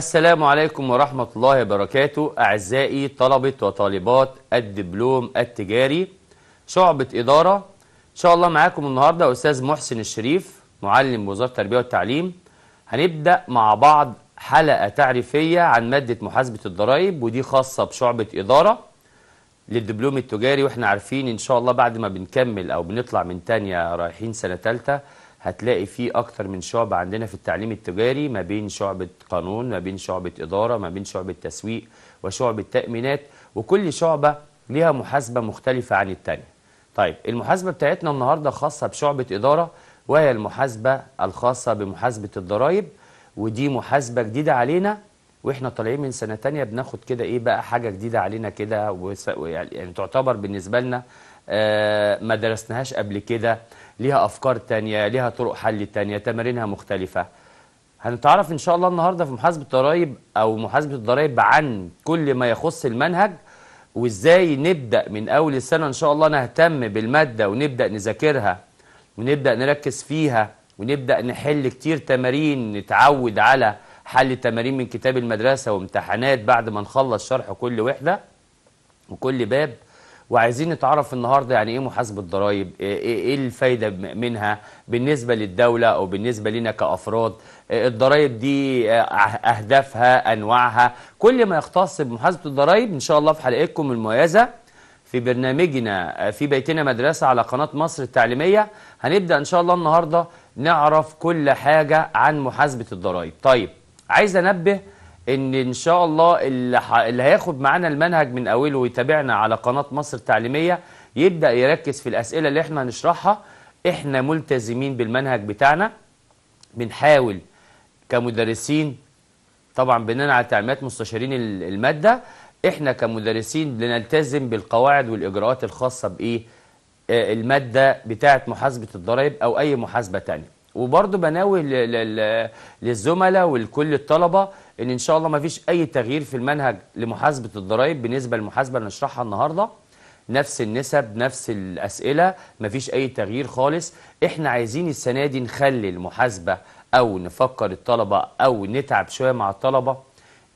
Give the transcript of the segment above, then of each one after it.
السلام عليكم ورحمة الله وبركاته أعزائي طلبة وطالبات الدبلوم التجاري شعبة إدارة إن شاء الله معاكم النهاردة أستاذ محسن الشريف معلم وزارة التربية والتعليم هنبدأ مع بعض حلقة تعريفية عن مادة محاسبة الضرائب ودي خاصة بشعبة إدارة للدبلوم التجاري واحنا عارفين ان شاء الله بعد ما بنكمل او بنطلع من تانية رايحين سنة تالتة هتلاقي في اكتر من شعبة عندنا في التعليم التجاري ما بين شعبة قانون ما بين شعبة ادارة ما بين شعبة تسويق وشعبة تأمينات وكل شعبة ليها محاسبة مختلفة عن التانية طيب المحاسبة بتاعتنا النهاردة خاصة بشعبة إدارة وهي المحاسبة الخاصة بمحاسبة الضرائب ودي محاسبة جديدة علينا واحنا طالعين من سنه تانية بناخد كده ايه بقى حاجه جديده علينا كده وس... يعني تعتبر بالنسبه لنا آه، ما درسناهاش قبل كده ليها افكار تانية ليها طرق حل تانية تمارينها مختلفه هنتعرف ان شاء الله النهارده في محاسبه الضرايب او محاسبه الضرايب عن كل ما يخص المنهج وازاي نبدا من اول السنه ان شاء الله نهتم بالماده ونبدا نذاكرها ونبدا نركز فيها ونبدا نحل كتير تمارين نتعود على حل التمارين من كتاب المدرسة وامتحانات بعد ما نخلص شرح كل وحدة وكل باب وعايزين نتعرف النهارده يعني ايه محاسبه الضرائب إيه،, إيه،, ايه الفايده منها بالنسبه للدوله او بالنسبه لنا كافراد آه، الضرائب دي آه، أه-، اهدافها انواعها كل ما يختص بمحاسبه الضرائب ان شاء الله في حلقتكم المميزه في برنامجنا في بيتنا مدرسه على قناه مصر التعليميه هنبدا ان شاء الله النهارده نعرف كل حاجه عن محاسبه الضرائب طيب عايز انبه ان ان شاء الله اللي, اللي هياخد معانا المنهج من اوله ويتابعنا على قناه مصر التعليميه يبدا يركز في الاسئله اللي احنا هنشرحها احنا ملتزمين بالمنهج بتاعنا بنحاول كمدرسين طبعا بناء على تعليمات مستشارين الماده احنا كمدرسين بنلتزم بالقواعد والاجراءات الخاصه بايه آه، الماده بتاعه محاسبه الضرائب او اي محاسبه ثانيه وبرضه بناوي للزملاء ولكل الطلبه ان ان شاء الله ما فيش اي تغيير في المنهج لمحاسبه الضرائب بالنسبه للمحاسبه اللي نشرحها النهارده نفس النسب نفس الاسئله ما فيش اي تغيير خالص احنا عايزين السنه دي نخلي المحاسبه او نفكر الطلبه او نتعب شويه مع الطلبه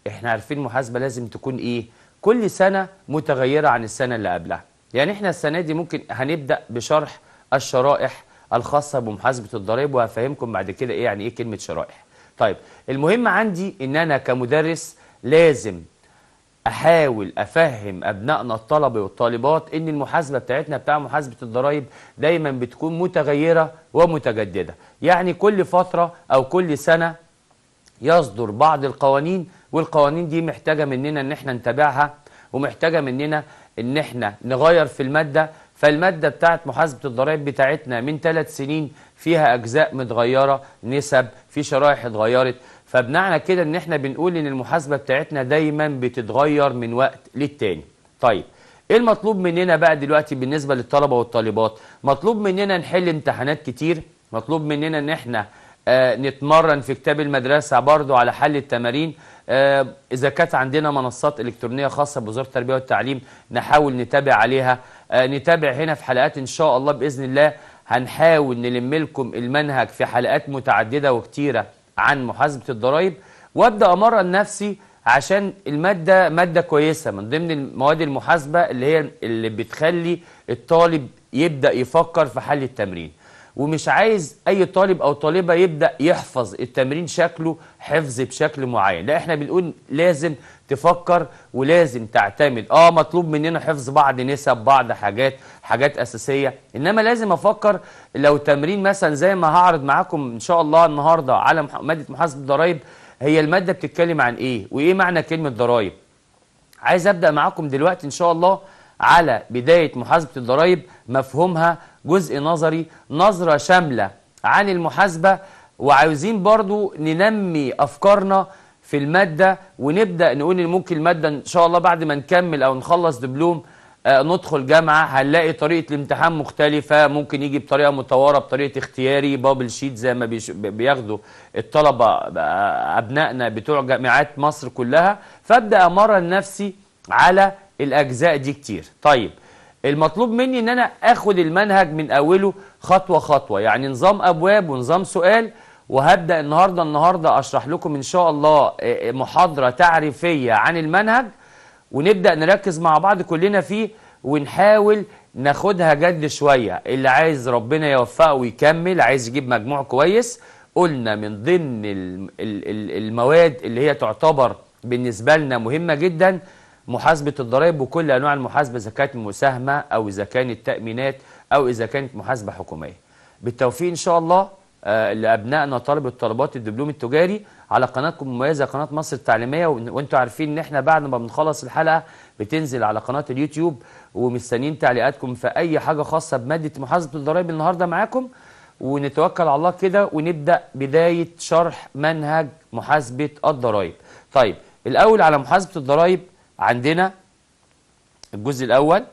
احنا عارفين المحاسبه لازم تكون ايه كل سنه متغيره عن السنه اللي قبلها يعني احنا السنه دي ممكن هنبدا بشرح الشرائح الخاصه بمحاسبه الضرائب وهفهمكم بعد كده ايه يعني ايه كلمه شرائح طيب المهم عندي ان انا كمدرس لازم احاول افهم ابنائنا الطلبه والطالبات ان المحاسبه بتاعتنا بتاع محاسبه الضرائب دايما بتكون متغيره ومتجدده يعني كل فتره او كل سنه يصدر بعض القوانين والقوانين دي محتاجه مننا ان احنا نتابعها ومحتاجه مننا ان احنا نغير في الماده فالمادة بتاعت محاسبة الضرائب بتاعتنا من ثلاث سنين فيها أجزاء متغيرة نسب في شرائح اتغيرت فبمعنى كده إن إحنا بنقول إن المحاسبة بتاعتنا دايما بتتغير من وقت للتاني طيب ايه المطلوب مننا بقى دلوقتي بالنسبه للطلبه والطالبات مطلوب مننا نحل امتحانات كتير مطلوب مننا ان احنا آه نتمرن في كتاب المدرسه برضو على حل التمارين آه، إذا كانت عندنا منصات إلكترونية خاصة بوزارة التربية والتعليم نحاول نتابع عليها آه، نتابع هنا في حلقات إن شاء الله بإذن الله هنحاول نلم لكم المنهج في حلقات متعددة وكتيرة عن محاسبة الضرائب وأبدأ أمرن نفسي عشان المادة مادة كويسة من ضمن المواد المحاسبة اللي هي اللي بتخلي الطالب يبدأ يفكر في حل التمرين ومش عايز اي طالب او طالبه يبدا يحفظ التمرين شكله حفظ بشكل معين لا احنا بنقول لازم تفكر ولازم تعتمد اه مطلوب مننا حفظ بعض نسب بعض حاجات حاجات اساسيه انما لازم افكر لو تمرين مثلا زي ما هعرض معاكم ان شاء الله النهارده على ماده محاسبه الضرايب هي الماده بتتكلم عن ايه وايه معنى كلمه ضرايب عايز ابدا معاكم دلوقتي ان شاء الله على بداية محاسبة الضرائب مفهومها جزء نظري نظرة شاملة عن المحاسبة وعاوزين برضو ننمي أفكارنا في المادة ونبدأ نقول إن ممكن المادة إن شاء الله بعد ما نكمل أو نخلص دبلوم آه ندخل جامعة هنلاقي طريقة الامتحان مختلفة ممكن يجي بطريقة متوارة بطريقة اختياري بابل شيت زي ما بياخدوا الطلبة آه، أبنائنا بتوع جامعات مصر كلها فأبدأ أمرن نفسي على الأجزاء دي كتير طيب المطلوب مني ان انا اخد المنهج من اوله خطوه خطوه يعني نظام ابواب ونظام سؤال وهبدا النهارده النهارده اشرح لكم ان شاء الله آه، آه، محاضره تعريفيه عن المنهج ونبدا نركز مع بعض كلنا فيه ونحاول ناخدها جد شويه اللي عايز ربنا يوفقه ويكمل عايز يجيب مجموع كويس قلنا من ضمن المواد اللي هي تعتبر بالنسبه لنا مهمه جدا محاسبة الضرائب وكل أنواع المحاسبة إذا كانت مساهمة أو إذا كانت تأمينات أو إذا كانت محاسبة حكومية بالتوفيق إن شاء الله آه، لأبنائنا طلبة طلبات الدبلوم التجاري على قناتكم المميزة قناة مصر التعليمية وانتوا عارفين إن إحنا بعد ما بنخلص الحلقة بتنزل على قناة اليوتيوب ومستنيين تعليقاتكم في أي حاجة خاصة بمادة محاسبة الضرائب النهاردة معاكم ونتوكل على الله كده ونبدأ بداية شرح منهج محاسبة الضرائب طيب الأول على محاسبة الضرائب عندنا الجزء الأول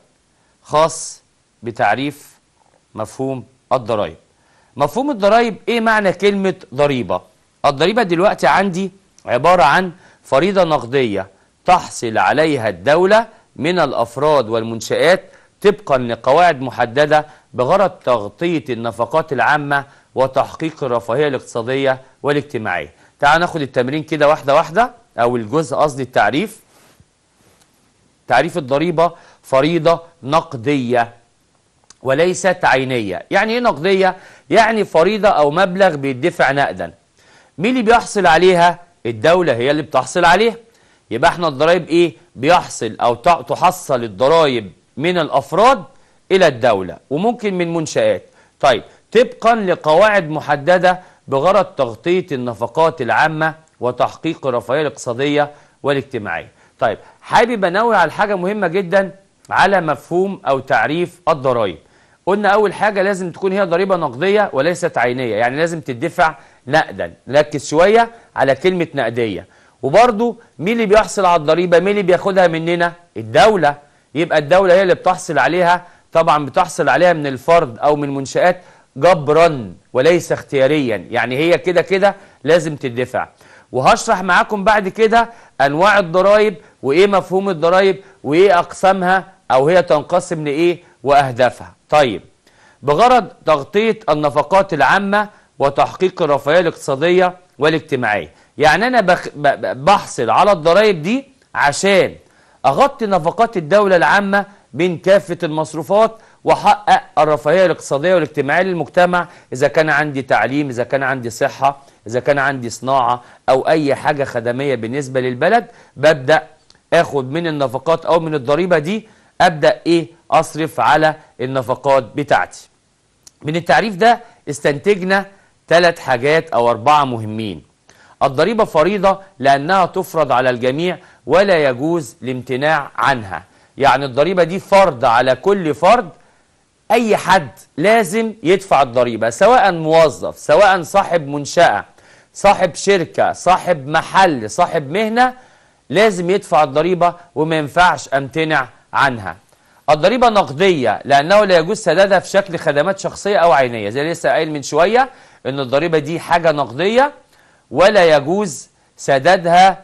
خاص بتعريف مفهوم الضرائب مفهوم الضرائب ايه معنى كلمة ضريبة الضريبة دلوقتي عندي عبارة عن فريضة نقدية تحصل عليها الدولة من الأفراد والمنشآت طبقا لقواعد محددة بغرض تغطية النفقات العامة وتحقيق الرفاهية الاقتصادية والاجتماعية تعال ناخد التمرين كده واحدة واحدة أو الجزء قصدي التعريف تعريف الضريبة فريضة نقدية وليست عينية يعني ايه نقدية؟ يعني فريضة او مبلغ بيدفع نقدا مين اللي بيحصل عليها؟ الدولة هي اللي بتحصل عليها يبقى احنا الضرائب ايه؟ بيحصل او تحصل الضرائب من الافراد الى الدولة وممكن من منشآت طيب طبقا لقواعد محددة بغرض تغطية النفقات العامة وتحقيق الرفاهية الاقتصادية والاجتماعية طيب حابب انوه على حاجه مهمه جدا على مفهوم او تعريف الضرائب قلنا اول حاجه لازم تكون هي ضريبه نقديه وليست عينيه يعني لازم تدفع نقدا ركز شويه على كلمه نقديه وبرضه مين اللي بيحصل على الضريبه مين اللي بياخدها مننا الدوله يبقى الدوله هي اللي بتحصل عليها طبعا بتحصل عليها من الفرد او من المنشات جبرا وليس اختياريا يعني هي كده كده لازم تدفع وهشرح معاكم بعد كده انواع الضرائب وايه مفهوم الضرائب وايه اقسامها او هي تنقسم لايه واهدافها طيب بغرض تغطيه النفقات العامه وتحقيق الرفاهيه الاقتصاديه والاجتماعيه يعني انا بحصل على الضرائب دي عشان اغطي نفقات الدوله العامه من كافه المصروفات واحقق الرفاهيه الاقتصاديه والاجتماعيه للمجتمع اذا كان عندي تعليم اذا كان عندي صحه اذا كان عندي صناعه او اي حاجه خدميه بالنسبه للبلد ببدا اخد من النفقات او من الضريبه دي ابدا ايه اصرف على النفقات بتاعتي من التعريف ده استنتجنا ثلاث حاجات او اربعه مهمين الضريبه فريضه لانها تفرض على الجميع ولا يجوز الامتناع عنها يعني الضريبه دي فرض على كل فرد اي حد لازم يدفع الضريبه سواء موظف سواء صاحب منشاه صاحب شركه صاحب محل صاحب مهنه لازم يدفع الضريبة وما ينفعش أمتنع عنها الضريبة نقدية لأنه لا يجوز سدادها في شكل خدمات شخصية أو عينية زي لسه قايل من شوية أن الضريبة دي حاجة نقدية ولا يجوز سدادها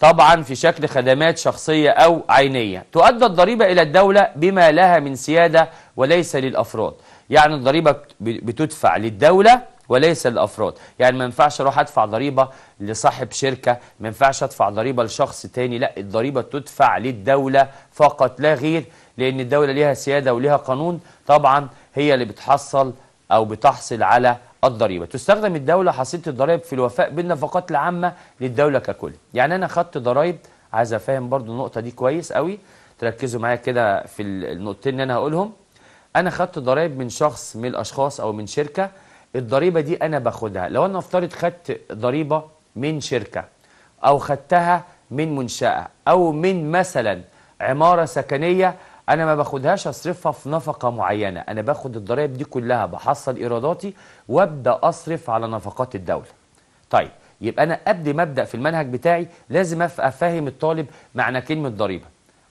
طبعا في شكل خدمات شخصية أو عينية تؤدى الضريبة إلى الدولة بما لها من سيادة وليس للأفراد يعني الضريبة بتدفع للدولة وليس للافراد يعني ما ينفعش اروح ادفع ضريبه لصاحب شركه ما ينفعش ادفع ضريبه لشخص تاني لا الضريبه تدفع للدوله فقط لا غير لان الدوله ليها سياده وليها قانون طبعا هي اللي بتحصل او بتحصل على الضريبه تستخدم الدوله حصيله الضرائب في الوفاء بالنفقات العامه للدوله ككل يعني انا خدت ضرائب عايز افهم برضو النقطه دي كويس قوي تركزوا معايا كده في النقطتين اللي انا هقولهم انا خدت ضرائب من شخص من الاشخاص او من شركه الضريبه دي انا باخدها لو انا افترض خدت ضريبه من شركه او خدتها من منشاه او من مثلا عماره سكنيه انا ما باخدهاش اصرفها في نفقه معينه انا باخد الضرائب دي كلها بحصل ايراداتي وابدا اصرف على نفقات الدوله طيب يبقى انا قبل ما ابدا في المنهج بتاعي لازم افهم الطالب معنى كلمه ضريبه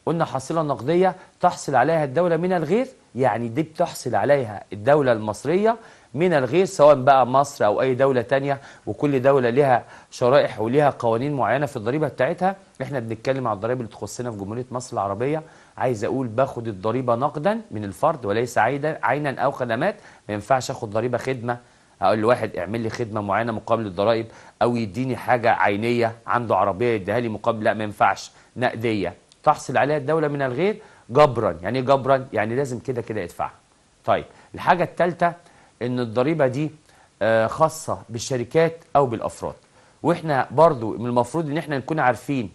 قلنا حصيله نقديه تحصل عليها الدوله من الغير يعني دي بتحصل عليها الدوله المصريه من الغير سواء بقى مصر أو أي دولة تانية وكل دولة لها شرائح وليها قوانين معينة في الضريبة بتاعتها احنا بنتكلم على الضرائب اللي تخصنا في جمهورية مصر العربية عايز أقول باخد الضريبة نقدا من الفرد وليس عينا أو خدمات ما ينفعش أخد ضريبة خدمة اقول لواحد اعمل لي خدمه معينه مقابل الضرائب او يديني حاجه عينيه عنده عربيه يديها لي مقابل لا ما ينفعش نقديه تحصل عليها الدوله من الغير جبرا يعني ايه جبرا يعني لازم كده كده ادفعها طيب الحاجه الثالثه ان الضريبه دي آه، خاصه بالشركات او بالافراد واحنا برضو من المفروض ان احنا نكون عارفين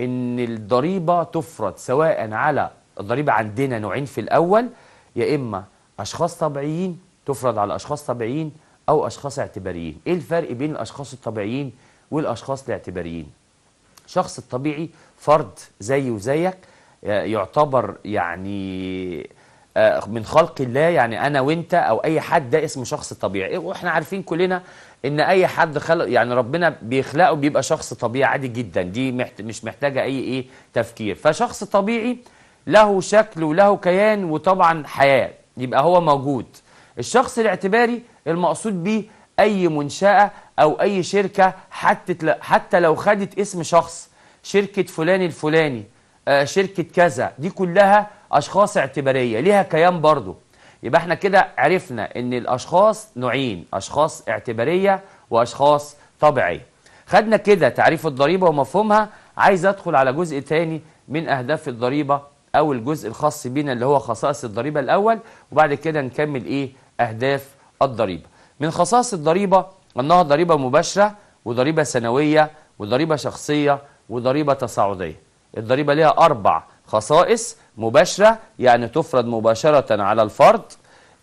ان الضريبه تفرض سواء على الضريبه عندنا نوعين في الاول يا اما اشخاص طبيعيين تفرض على اشخاص طبيعيين او اشخاص اعتباريين ايه الفرق بين الاشخاص الطبيعيين والاشخاص الاعتباريين شخص الطبيعي فرد زي وزيك آه، يعتبر يعني آه، من خلق الله يعني انا وانت او اي حد ده اسمه شخص طبيعي واحنا عارفين كلنا ان اي حد خلق يعني ربنا بيخلقه بيبقى شخص طبيعي عادي جدا دي محت مش محتاجه اي ايه تفكير فشخص طبيعي له شكل وله كيان وطبعا حياه يبقى هو موجود الشخص الاعتباري المقصود بيه اي منشاه او اي شركه حتى حتى لو خدت اسم شخص شركه فلان الفلاني آه، شركه كذا دي كلها اشخاص اعتباريه ليها كيان برضه يبقى احنا كده عرفنا ان الاشخاص نوعين اشخاص اعتباريه واشخاص طبيعيه خدنا كده تعريف الضريبه ومفهومها عايز ادخل على جزء تاني من اهداف الضريبه او الجزء الخاص بينا اللي هو خصائص الضريبه الاول وبعد كده نكمل ايه اهداف الضريبه من خصائص الضريبه انها ضريبه مباشره وضريبه سنويه وضريبه شخصيه وضريبه تصاعديه الضريبه ليها اربع خصائص مباشرة يعني تفرض مباشرة على الفرد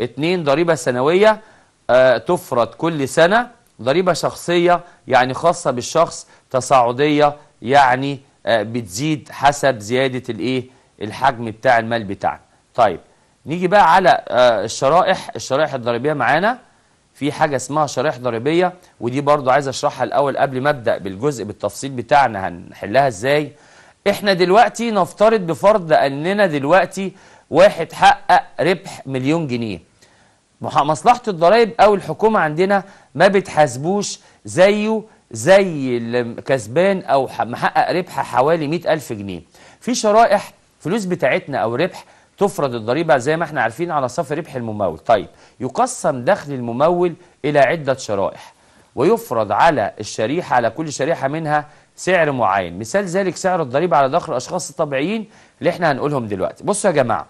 اتنين ضريبة سنوية آه، تفرض كل سنة ضريبة شخصية يعني خاصة بالشخص تصاعدية يعني آه، بتزيد حسب زيادة الايه الحجم بتاع المال بتاعنا طيب نيجي بقى على آه، الشرائح الشرائح الضريبية معانا في حاجة اسمها شرائح ضريبية ودي برضو عايز اشرحها الاول قبل ما ابدأ بالجزء بالتفصيل بتاعنا هنحلها ازاي احنا دلوقتي نفترض بفرض اننا دلوقتي واحد حقق ربح مليون جنيه مصلحة الضرائب او الحكومة عندنا ما بتحاسبوش زيه زي اللي كسبان او محقق ربح حوالي 100000 جنيه في شرائح فلوس بتاعتنا او ربح تفرض الضريبة زي ما احنا عارفين على صافي ربح الممول طيب يقسم دخل الممول إلى عدة شرائح ويفرض على الشريحة على كل شريحة منها سعر معين مثال ذلك سعر الضريبة على دخل الأشخاص الطبيعيين اللي احنا هنقولهم دلوقتي بصوا يا جماعة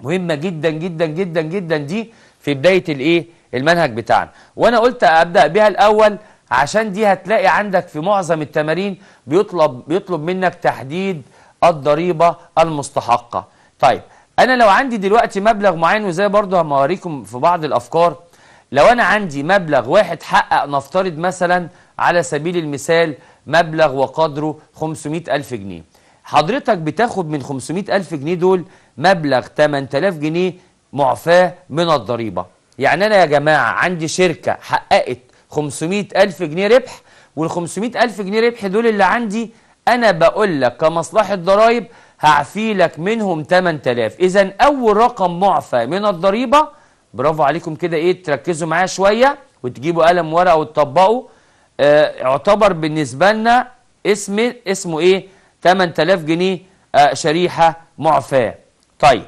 مهمة جدا جدا جدا جدا دي في بداية الايه المنهج بتاعنا وانا قلت ابدأ بها الاول عشان دي هتلاقي عندك في معظم التمارين بيطلب بيطلب منك تحديد الضريبة المستحقة طيب انا لو عندي دلوقتي مبلغ معين وزي برضه اوريكم في بعض الافكار لو انا عندي مبلغ واحد حقق نفترض مثلا على سبيل المثال مبلغ وقدره 500 ألف جنيه حضرتك بتاخد من 500 ألف جنيه دول مبلغ 8000 جنيه معفاة من الضريبة يعني أنا يا جماعة عندي شركة حققت 500 ألف جنيه ربح وال 500 ألف جنيه ربح دول اللي عندي أنا بقول لك كمصلحة ضرايب هعفي لك منهم 8000 إذا أول رقم معفى من الضريبة برافو عليكم كده إيه تركزوا معايا شوية وتجيبوا قلم ورقة وتطبقوا آه، يعتبر بالنسبة لنا اسم اسمه ايه 8000 جنيه آه، شريحة معفاة طيب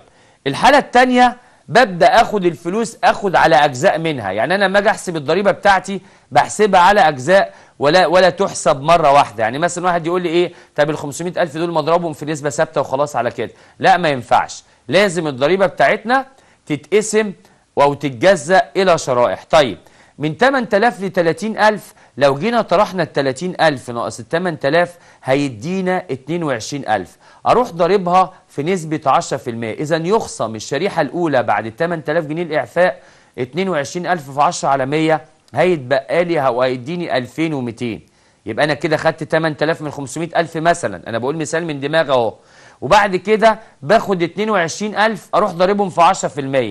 الحالة الثانية ببدأ أخد الفلوس أخد على أجزاء منها يعني أنا لما أجي أحسب الضريبة بتاعتي بحسبها على أجزاء ولا ولا تحسب مرة واحدة يعني مثلا واحد يقول لي إيه طب ال 500000 دول مضربهم في نسبة ثابتة وخلاص على كده لا ما ينفعش لازم الضريبة بتاعتنا تتقسم أو تتجزأ إلى شرائح طيب من 8000 ل 30000 لو جينا طرحنا ال 30000 ناقص ال 8000 هيدينا 22000 اروح ضاربها في نسبه 10% اذا يخصم الشريحه الاولى بعد ال 8000 جنيه الاعفاء 22000 في 10 على 100 هيتبقى لي او هيديني 2200 يبقى انا كده خدت 8000 من 500000 مثلا انا بقول مثال من دماغي اهو وبعد كده باخد 22000 اروح ضاربهم في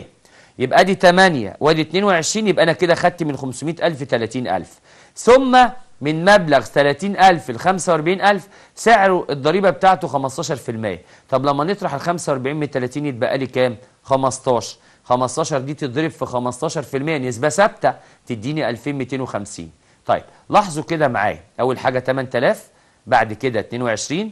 10% يبقى ادي 8 وادي 22 يبقى انا كده خدت من 500000 30000 ثم من مبلغ 30000 ل 45000 سعره الضريبه بتاعته 15% طب لما نطرح ال 45 من 30 يتبقى لي كام 15 15 دي تضرب في 15% نسبه ثابته تديني 2250 طيب لاحظوا كده معايا اول حاجه 8000 بعد كده 22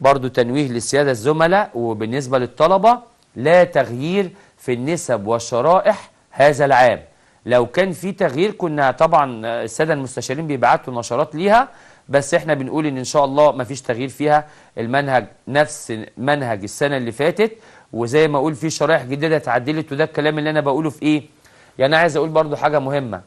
برضو تنويه للسياده الزملاء وبالنسبه للطلبه لا تغيير في النسب والشرائح هذا العام لو كان في تغيير كنا طبعا الساده المستشارين بيبعتوا نشرات ليها بس احنا بنقول ان ان شاء الله ما فيش تغيير فيها المنهج نفس منهج السنه اللي فاتت وزي ما اقول في شرائح جديده اتعدلت وده الكلام اللي انا بقوله في ايه يعني عايز اقول برضو حاجه مهمه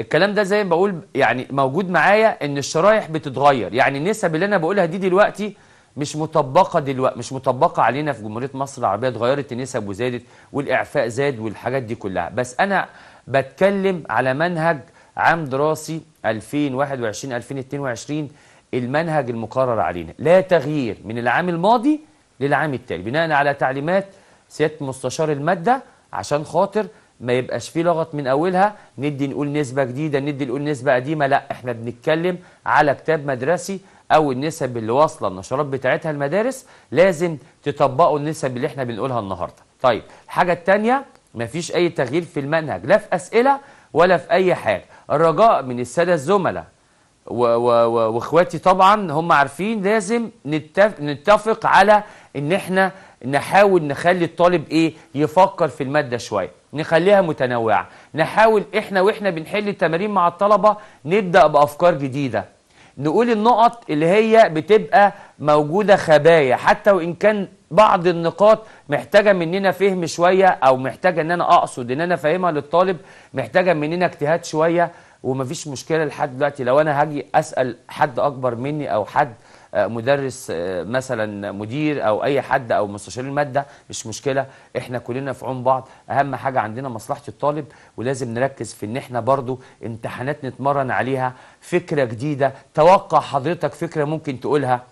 الكلام ده زي ما بقول يعني موجود معايا ان الشرايح بتتغير يعني النسب اللي انا بقولها دي دلوقتي مش مطبقه دلوقتي مش مطبقه علينا في جمهوريه مصر العربيه اتغيرت النسب وزادت والاعفاء زاد والحاجات دي كلها بس انا بتكلم على منهج عام دراسي 2021 2022 المنهج المقرر علينا لا تغيير من العام الماضي للعام التالي بناء على تعليمات سياده مستشار الماده عشان خاطر ما يبقاش فيه لغط من اولها ندي نقول نسبه جديده ندي نقول نسبه قديمه لا احنا بنتكلم على كتاب مدرسي او النسب اللي واصله النشرات بتاعتها المدارس لازم تطبقوا النسب اللي احنا بنقولها النهارده طيب الحاجه الثانيه مفيش اي تغيير في المنهج لا في اسئله ولا في اي حاجه الرجاء من الساده الزملاء واخواتي طبعا هم عارفين لازم نتفق, نتفق على ان احنا نحاول نخلي الطالب ايه يفكر في الماده شويه نخليها متنوعه نحاول احنا واحنا بنحل التمارين مع الطلبه نبدا بافكار جديده نقول النقط اللي هي بتبقى موجودة خبايا حتى وإن كان بعض النقاط محتاجة مننا فهم شوية أو محتاجة إن أنا أقصد إن أنا أفهمها للطالب محتاجة مننا اجتهاد شوية ومفيش مشكلة لحد دلوقتي لو أنا هاجي أسأل حد أكبر مني أو حد آه، مدرس آه، مثلا مدير او اي حد او مستشار الماده مش مشكله احنا كلنا في عون بعض اهم حاجه عندنا مصلحه الطالب ولازم نركز في ان احنا برضو امتحانات نتمرن عليها فكره جديده توقع حضرتك فكره ممكن تقولها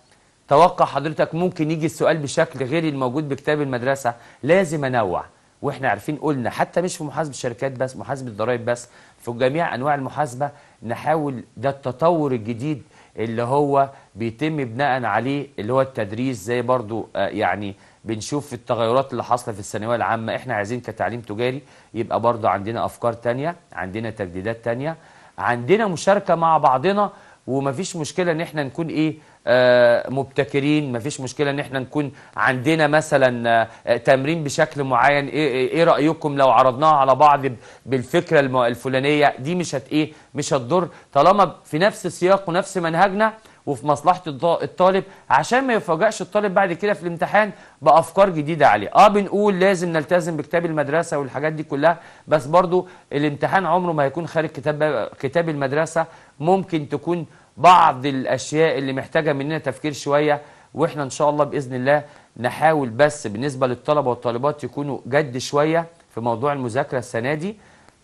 توقع حضرتك ممكن يجي السؤال بشكل غير الموجود بكتاب المدرسه لازم انوع واحنا عارفين قلنا حتى مش في محاسبه الشركات بس محاسبه الضرائب بس في جميع انواع المحاسبه نحاول ده التطور الجديد اللي هو بيتم بناء عليه اللي هو التدريس زي برضو آه، يعني بنشوف التغيرات اللي حاصله في الثانويه العامه احنا عايزين كتعليم تجاري يبقى برضو عندنا افكار تانية عندنا تجديدات تانية عندنا مشاركه مع بعضنا ومفيش مشكله ان احنا نكون ايه آه، مبتكرين مفيش مشكله ان احنا نكون عندنا مثلا آه، تمرين بشكل معين إيه،, إيه،, ايه رايكم لو عرضناها على بعض بالفكره الفلانيه دي مش هت ايه مش هتضر طالما في نفس السياق ونفس منهجنا وفي مصلحه الطالب عشان ما يفاجئش الطالب بعد كده في الامتحان بافكار جديده عليه اه بنقول لازم نلتزم بكتاب المدرسه والحاجات دي كلها بس برضو الامتحان عمره ما هيكون خارج كتاب كتاب المدرسه ممكن تكون بعض الأشياء اللي محتاجة مننا تفكير شوية وإحنا إن شاء الله بإذن الله نحاول بس بالنسبة للطلبة والطالبات يكونوا جد شوية في موضوع المذاكرة السنة دي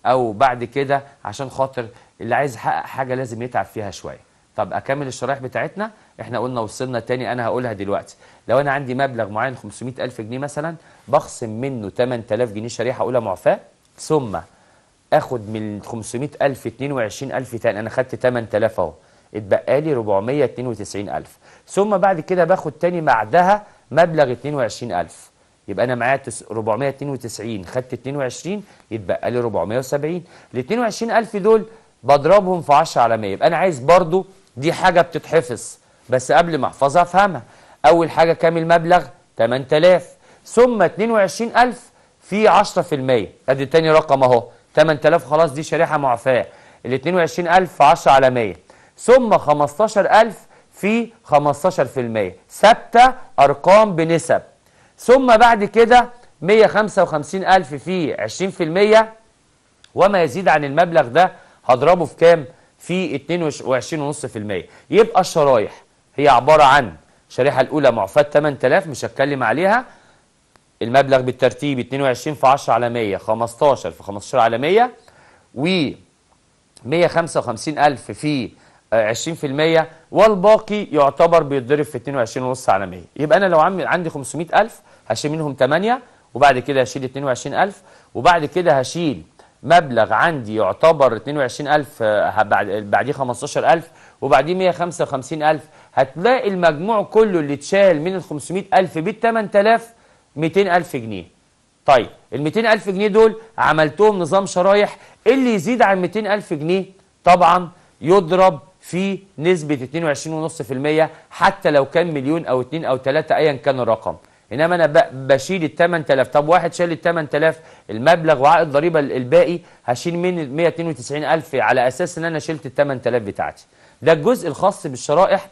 أو بعد كده عشان خاطر اللي عايز يحقق حاجة لازم يتعب فيها شوية طب اكمل الشرايح بتاعتنا احنا قلنا وصلنا تاني انا هقولها دلوقتي لو انا عندي مبلغ معين 500 الف جنيه مثلا بخصم منه 8000 جنيه شريحه اولى معفاه ثم اخد من 500 الف 22 الف تاني انا خدت 8000 اهو اتبقى لي 492000 ثم بعد كده باخد تاني بعدها مبلغ 22000 يبقى انا معايا 492 خدت 22 يتبقى لي 470 ال 22000 دول بضربهم في 10 على 100 يبقى انا عايز برضو دي حاجه بتتحفظ بس قبل ما احفظها افهمها اول حاجه كام المبلغ 8000 ثم 22000 في 10% ادي تاني رقم اهو 8000 خلاص دي شريحه معفاه ال 22000 10 على 100 ثم 15000 في 15% ثابتة أرقام بنسب ثم بعد كده 155000 في 20% وما يزيد عن المبلغ ده هضربه في كام؟ في 22.5% يبقى الشرايح هي عبارة عن الشريحة الأولى معفاة 8000 مش هتكلم عليها المبلغ بالترتيب 22 في 10 على 100 15 في 15 على 100 و 155000 في 20% والباقي يعتبر بيتضرب في 22.5 على 100 يبقى انا لو عامل عندي 500000 هشيل منهم 8 وبعد كده هشيل 22000 وبعد كده هشيل مبلغ عندي يعتبر 22000 آه، بعديه 15000 وبعديه 155000 هتلاقي المجموع كله اللي اتشال من ال 500000 بال 8000 200000 جنيه طيب ال 200000 جنيه دول عملتهم نظام شرايح اللي يزيد عن 200000 جنيه طبعا يضرب في نسبة 22.5% حتى لو كان مليون أو 2 أو 3 أيا كان الرقم إنما أنا بشيل ال 8000 طب واحد شال ال 8000 المبلغ وعائد ضريبة الباقي هشيل من 192000 على أساس إن أنا شلت ال 8000 بتاعتي ده الجزء الخاص بالشرائح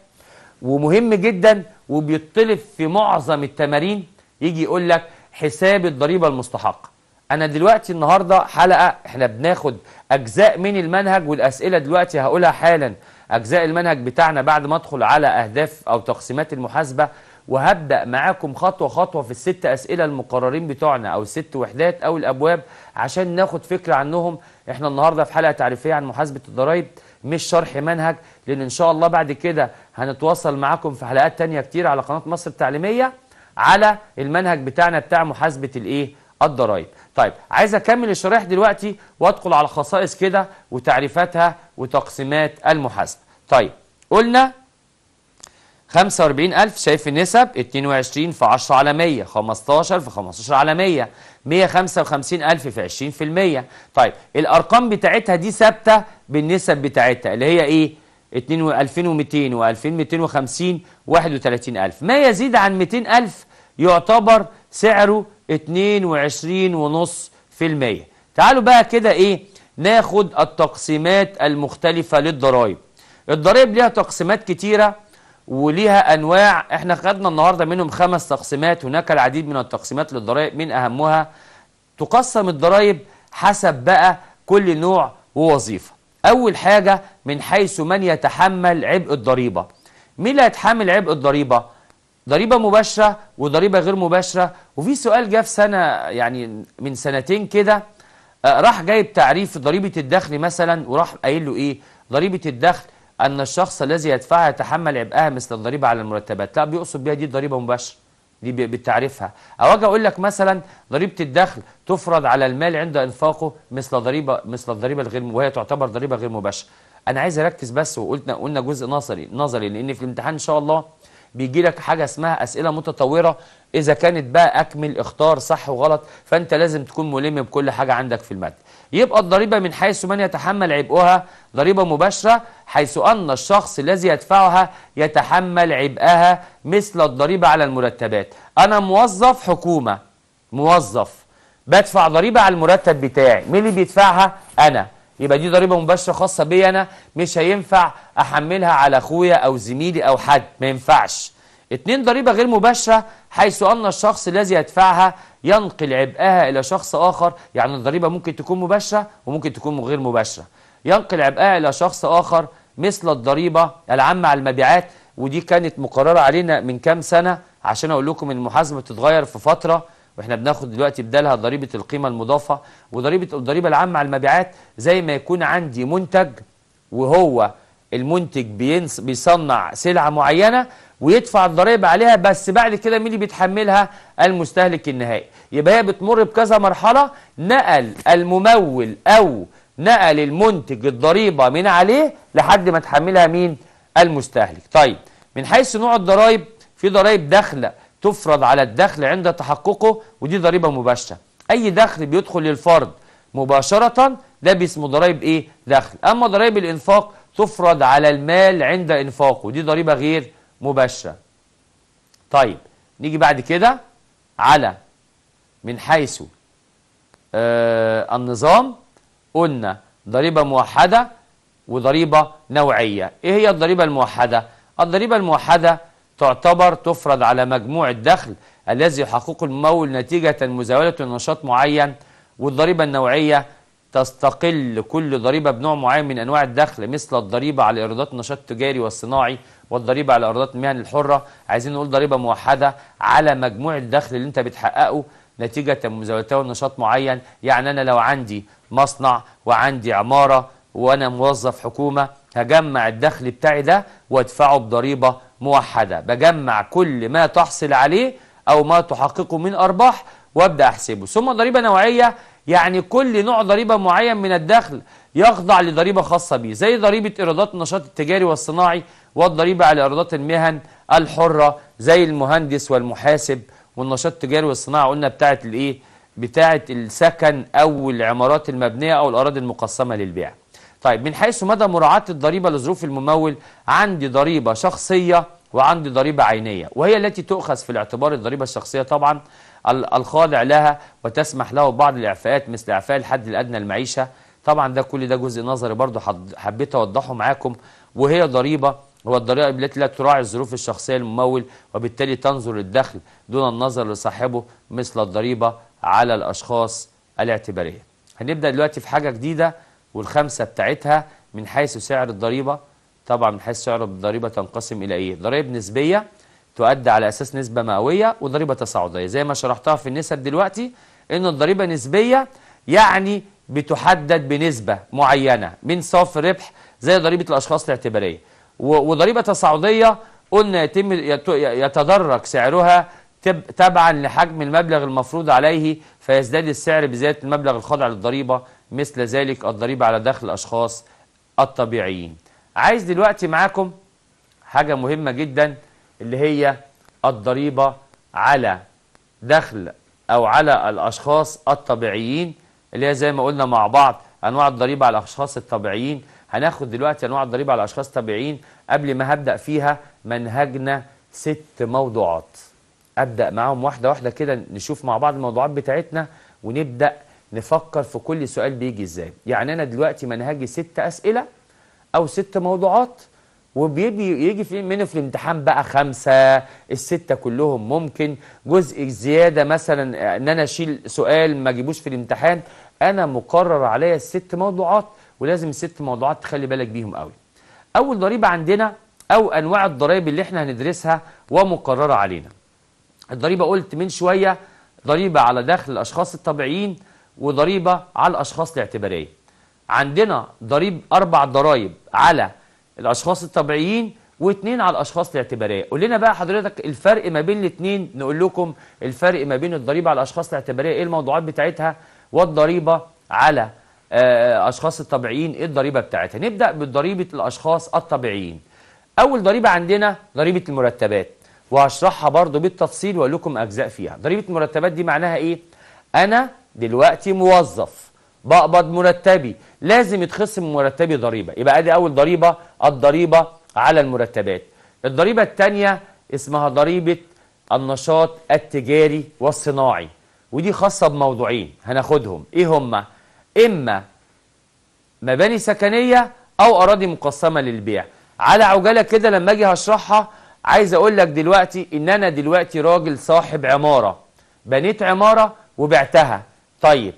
ومهم جدا وبيطلب في معظم التمارين يجي يقول لك حساب الضريبة المستحقة انا دلوقتي النهارده حلقه احنا بناخد اجزاء من المنهج والاسئله دلوقتي هقولها حالا أجزاء المنهج بتاعنا بعد ما أدخل على أهداف أو تقسيمات المحاسبة وهبدأ معاكم خطوة خطوة في الست أسئلة المقررين بتوعنا أو الست وحدات أو الأبواب عشان ناخد فكرة عنهم إحنا النهاردة في حلقة تعريفية عن محاسبة الضرايب مش شرح منهج لأن إن شاء الله بعد كده هنتواصل معاكم في حلقات تانية كتير على قناة مصر التعليمية على المنهج بتاعنا بتاع محاسبة الإيه الضرايب طيب عايز اكمل الشرايح دلوقتي وادخل على خصائص كده وتعريفاتها وتقسيمات المحاسبه طيب قلنا 45000 شايف النسب 22 في 10 على 100 15 في 15 على 100 155000 في 20 طيب الأرقام بتاعتها دي ثابتة بالنسب بتاعتها اللي هي إيه 2200 و 2250 31000 ما يزيد عن 200000 يعتبر سعره 22.5% تعالوا بقى كده ايه ناخد التقسيمات المختلفة للضرائب الضرائب ليها تقسيمات كتيرة وليها أنواع احنا خدنا النهاردة منهم خمس تقسيمات هناك العديد من التقسيمات للضرائب من أهمها تقسم الضرائب حسب بقى كل نوع ووظيفة أول حاجة من حيث من يتحمل عبء الضريبة مين اللي هيتحمل عبء الضريبة؟ ضريبة مباشرة وضريبة غير مباشرة وفي سؤال جه في سنة يعني من سنتين كده آه، راح جايب تعريف ضريبة الدخل مثلا وراح قايل له إيه ضريبة الدخل أن الشخص الذي يدفعها يتحمل عبئها مثل الضريبة على المرتبات لا بيقصد بيها دي ضريبة مباشرة دي بتعريفها أو أجي أقول لك مثلا ضريبة الدخل تفرض على المال عند إنفاقه مثل ضريبة مثل الضريبة الغير وهي تعتبر ضريبة غير مباشرة أنا عايز أركز بس وقلنا قلنا جزء نظري نظري لأن في الامتحان إن شاء الله بيجي لك حاجه اسمها اسئله متطوره اذا كانت بقى اكمل اختار صح وغلط فانت لازم تكون ملم بكل حاجه عندك في الماده يبقى الضريبه من حيث من يتحمل عبئها ضريبه مباشره حيث ان الشخص الذي يدفعها يتحمل عبئها مثل الضريبه على المرتبات انا موظف حكومه موظف بدفع ضريبه على المرتب بتاعي مين اللي بيدفعها انا يبقى دي ضريبه مباشره خاصه بي انا مش هينفع احملها على اخويا او زميلي او حد ما ينفعش اتنين ضريبه غير مباشره حيث ان الشخص الذي يدفعها ينقل عبئها الى شخص اخر يعني الضريبه ممكن تكون مباشره وممكن تكون غير مباشره ينقل عبئها الى شخص اخر مثل الضريبه العامه على المبيعات ودي كانت مقرره علينا من كام سنه عشان اقول لكم ان المحاسبه بتتغير في فتره واحنا بناخد دلوقتي بدالها ضريبه القيمه المضافه وضريبه الضريبه العامه على المبيعات زي ما يكون عندي منتج وهو المنتج بينص بيصنع سلعه معينه ويدفع الضرائب عليها بس بعد كده مين اللي بيتحملها المستهلك النهائي يبقى هي بتمر بكذا مرحله نقل الممول او نقل المنتج الضريبه من عليه لحد ما تحملها مين المستهلك طيب من حيث نوع الضرائب في ضرائب داخله تفرض على الدخل عند تحققه ودي ضريبة مباشرة أي دخل بيدخل للفرد مباشرة ده باسمه ضرائب إيه؟ دخل أما ضرائب الإنفاق تفرض على المال عند إنفاقه ودي ضريبة غير مباشرة طيب نيجي بعد كده على من حيث آه النظام قلنا ضريبة موحدة وضريبة نوعية إيه هي الضريبة الموحدة؟ الضريبة الموحدة تعتبر تفرض على مجموع الدخل الذي يحققه الممول نتيجة مزاولة نشاط معين والضريبة النوعية تستقل كل ضريبة بنوع معين من أنواع الدخل مثل الضريبة على إيرادات النشاط التجاري والصناعي والضريبة على إيرادات المهن الحرة عايزين نقول ضريبة موحدة على مجموع الدخل اللي أنت بتحققه نتيجة مزاولته نشاط معين يعني أنا لو عندي مصنع وعندي عمارة وأنا موظف حكومة هجمع الدخل بتاعي ده وادفعه بضريبة موحدة بجمع كل ما تحصل عليه أو ما تحققه من أرباح وأبدأ أحسبه ثم ضريبة نوعية يعني كل نوع ضريبة معين من الدخل يخضع لضريبة خاصة به زي ضريبة إيرادات النشاط التجاري والصناعي والضريبة على إيرادات المهن الحرة زي المهندس والمحاسب والنشاط التجاري والصناعي قلنا بتاعة الإيه؟ بتاعة السكن أو العمارات المبنية أو الأراضي المقسمة للبيع طيب من حيث مدى مراعاة الضريبة لظروف الممول عندي ضريبة شخصية وعندي ضريبة عينية وهي التي تؤخذ في الاعتبار الضريبة الشخصية طبعا الخاضع لها وتسمح له بعض الإعفاءات مثل إعفاء الحد الأدنى المعيشة طبعا ده كل ده جزء نظري برضه حبيت أوضحه معاكم وهي ضريبة هو الضريبة التي لا تراعي الظروف الشخصية الممول وبالتالي تنظر للدخل دون النظر لصاحبه مثل الضريبة على الأشخاص الاعتبارية هنبدأ دلوقتي في حاجة جديدة والخمسة بتاعتها من حيث سعر الضريبة طبعا من حيث سعر الضريبة تنقسم إلى إيه ضرائب نسبية تؤدى على أساس نسبة مئوية وضريبة تصاعدية زي ما شرحتها في النسب دلوقتي إن الضريبة نسبية يعني بتحدد بنسبة معينة من صافي الربح زي ضريبة الأشخاص الاعتبارية وضريبة تصاعدية قلنا يتم يتدرج سعرها تبعا لحجم المبلغ المفروض عليه فيزداد السعر بزيادة المبلغ الخاضع للضريبة مثل ذلك الضريبة على دخل الأشخاص الطبيعيين عايز دلوقتي معاكم حاجة مهمة جدا اللي هي الضريبة على دخل أو على الأشخاص الطبيعيين اللي هي زي ما قلنا مع بعض أنواع الضريبة على الأشخاص الطبيعيين هناخد دلوقتي أنواع الضريبة على الأشخاص الطبيعيين قبل ما هبدأ فيها منهجنا ست موضوعات أبدأ معاهم واحدة واحدة كده نشوف مع بعض الموضوعات بتاعتنا ونبدأ نفكر في كل سؤال بيجي ازاي يعني انا دلوقتي منهجي ست اسئله او ست موضوعات وبيجي يجي في منه في الامتحان بقى خمسة الستة كلهم ممكن جزء زيادة مثلا ان انا اشيل سؤال ما اجيبوش في الامتحان انا مقرر عليا الست موضوعات ولازم الست موضوعات تخلي بالك بيهم قوي اول ضريبة عندنا او انواع الضرائب اللي احنا هندرسها ومقررة علينا الضريبة قلت من شوية ضريبة على دخل الاشخاص الطبيعيين وضريبة على الأشخاص الاعتبارية عندنا ضريب أربع ضرائب على الأشخاص الطبيعيين واثنين على الأشخاص الاعتبارية قول لنا بقى حضرتك الفرق ما بين الاثنين نقول لكم الفرق ما بين الضريبة على الأشخاص الاعتبارية إيه الموضوعات بتاعتها والضريبة على آه، أشخاص الطبيعيين إيه الضريبة بتاعتها نبدأ بضريبة الأشخاص الطبيعيين أول ضريبة عندنا ضريبة المرتبات وهشرحها برضو بالتفصيل واقول لكم أجزاء فيها ضريبة المرتبات دي معناها إيه؟ أنا دلوقتي موظف بقبض مرتبي لازم يتخصم من مرتبي ضريبه يبقى ادي اول ضريبه الضريبه على المرتبات الضريبه الثانيه اسمها ضريبه النشاط التجاري والصناعي ودي خاصه بموضوعين هناخدهم ايه هما اما مباني سكنيه او اراضي مقسمه للبيع على عجاله كده لما اجي هشرحها عايز اقول لك دلوقتي ان انا دلوقتي راجل صاحب عماره بنيت عماره وبعتها طيب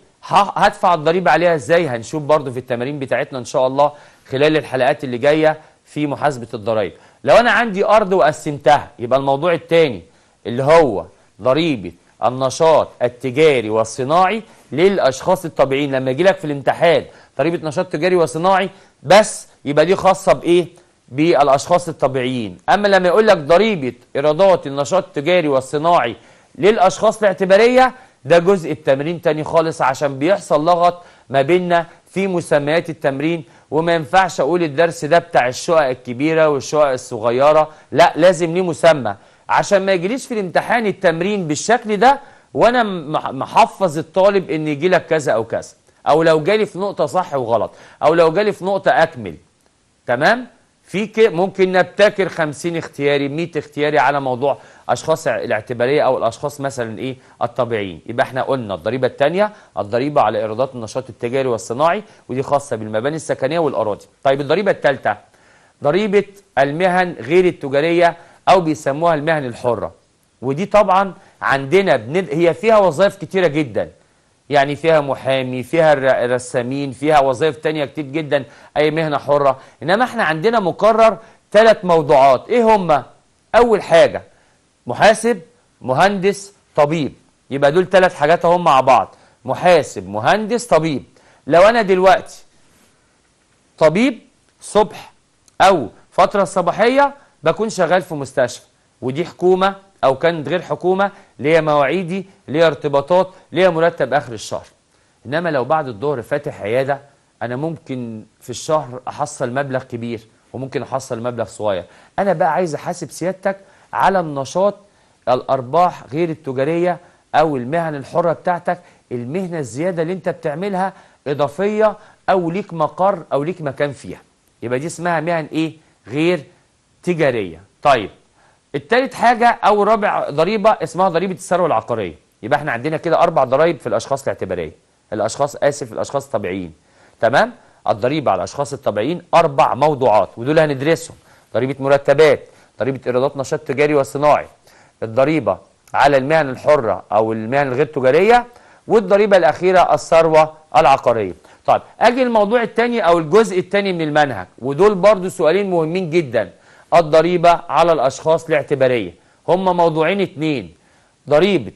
هدفع الضريبة عليها ازاي هنشوف برضو في التمارين بتاعتنا ان شاء الله خلال الحلقات اللي جاية في محاسبة الضرائب لو انا عندي ارض وقسمتها يبقى الموضوع الثاني اللي هو ضريبة النشاط التجاري والصناعي للاشخاص الطبيعيين لما يجي لك في الامتحان ضريبة نشاط تجاري وصناعي بس يبقى دي خاصة بايه بالاشخاص الطبيعيين اما لما يقول لك ضريبة ايرادات النشاط التجاري والصناعي للاشخاص الاعتبارية ده جزء التمرين تاني خالص عشان بيحصل لغط ما بيننا في مسميات التمرين وما ينفعش اقول الدرس ده بتاع الشقق الكبيره والشقق الصغيره لا لازم ليه مسمى عشان ما يجيليش في الامتحان التمرين بالشكل ده وانا محفظ الطالب ان يجي لك كذا او كذا او لو جالي في نقطه صح وغلط او لو جالي في نقطه اكمل تمام في ممكن نبتكر 50 اختياري 100 اختياري على موضوع اشخاص الاعتباريه او الاشخاص مثلا ايه الطبيعيين يبقى احنا قلنا الضريبه الثانيه الضريبه على ايرادات النشاط التجاري والصناعي ودي خاصه بالمباني السكنيه والاراضي طيب الضريبه الثالثه ضريبه المهن غير التجاريه او بيسموها المهن الحره ودي طبعا عندنا بن... هي فيها وظائف كتيره جدا يعني فيها محامي فيها رسامين فيها وظائف تانية كتير جدا أي مهنة حرة إنما إحنا عندنا مقرر ثلاث موضوعات إيه هما؟ أول حاجة محاسب مهندس طبيب يبقى دول ثلاث حاجات هم مع بعض محاسب مهندس طبيب لو أنا دلوقتي طبيب صبح أو فترة صباحية بكون شغال في مستشفى ودي حكومة او كانت غير حكومه ليا مواعيدي ليا ارتباطات ليا مرتب اخر الشهر انما لو بعد الظهر فاتح عياده انا ممكن في الشهر احصل مبلغ كبير وممكن احصل مبلغ صغير انا بقى عايز احاسب سيادتك على النشاط الارباح غير التجاريه او المهن الحره بتاعتك المهنه الزياده اللي انت بتعملها اضافيه او ليك مقر او ليك مكان فيها يبقى دي اسمها مهن ايه غير تجاريه طيب التالت حاجة أو رابع ضريبة اسمها ضريبة الثروة العقارية يبقى احنا عندنا كده أربع ضرايب في الأشخاص الاعتبارية الأشخاص آسف الأشخاص الطبيعيين تمام الضريبة على الأشخاص الطبيعيين أربع موضوعات ودول هندرسهم ضريبة مرتبات ضريبة إيرادات نشاط تجاري وصناعي الضريبة على المهن الحرة أو المهن الغير تجارية والضريبة الأخيرة الثروة العقارية طيب أجي الموضوع الثاني أو الجزء الثاني من المنهج ودول برضو سؤالين مهمين جدا الضريبة على الأشخاص الاعتبارية هم موضوعين اتنين ضريبة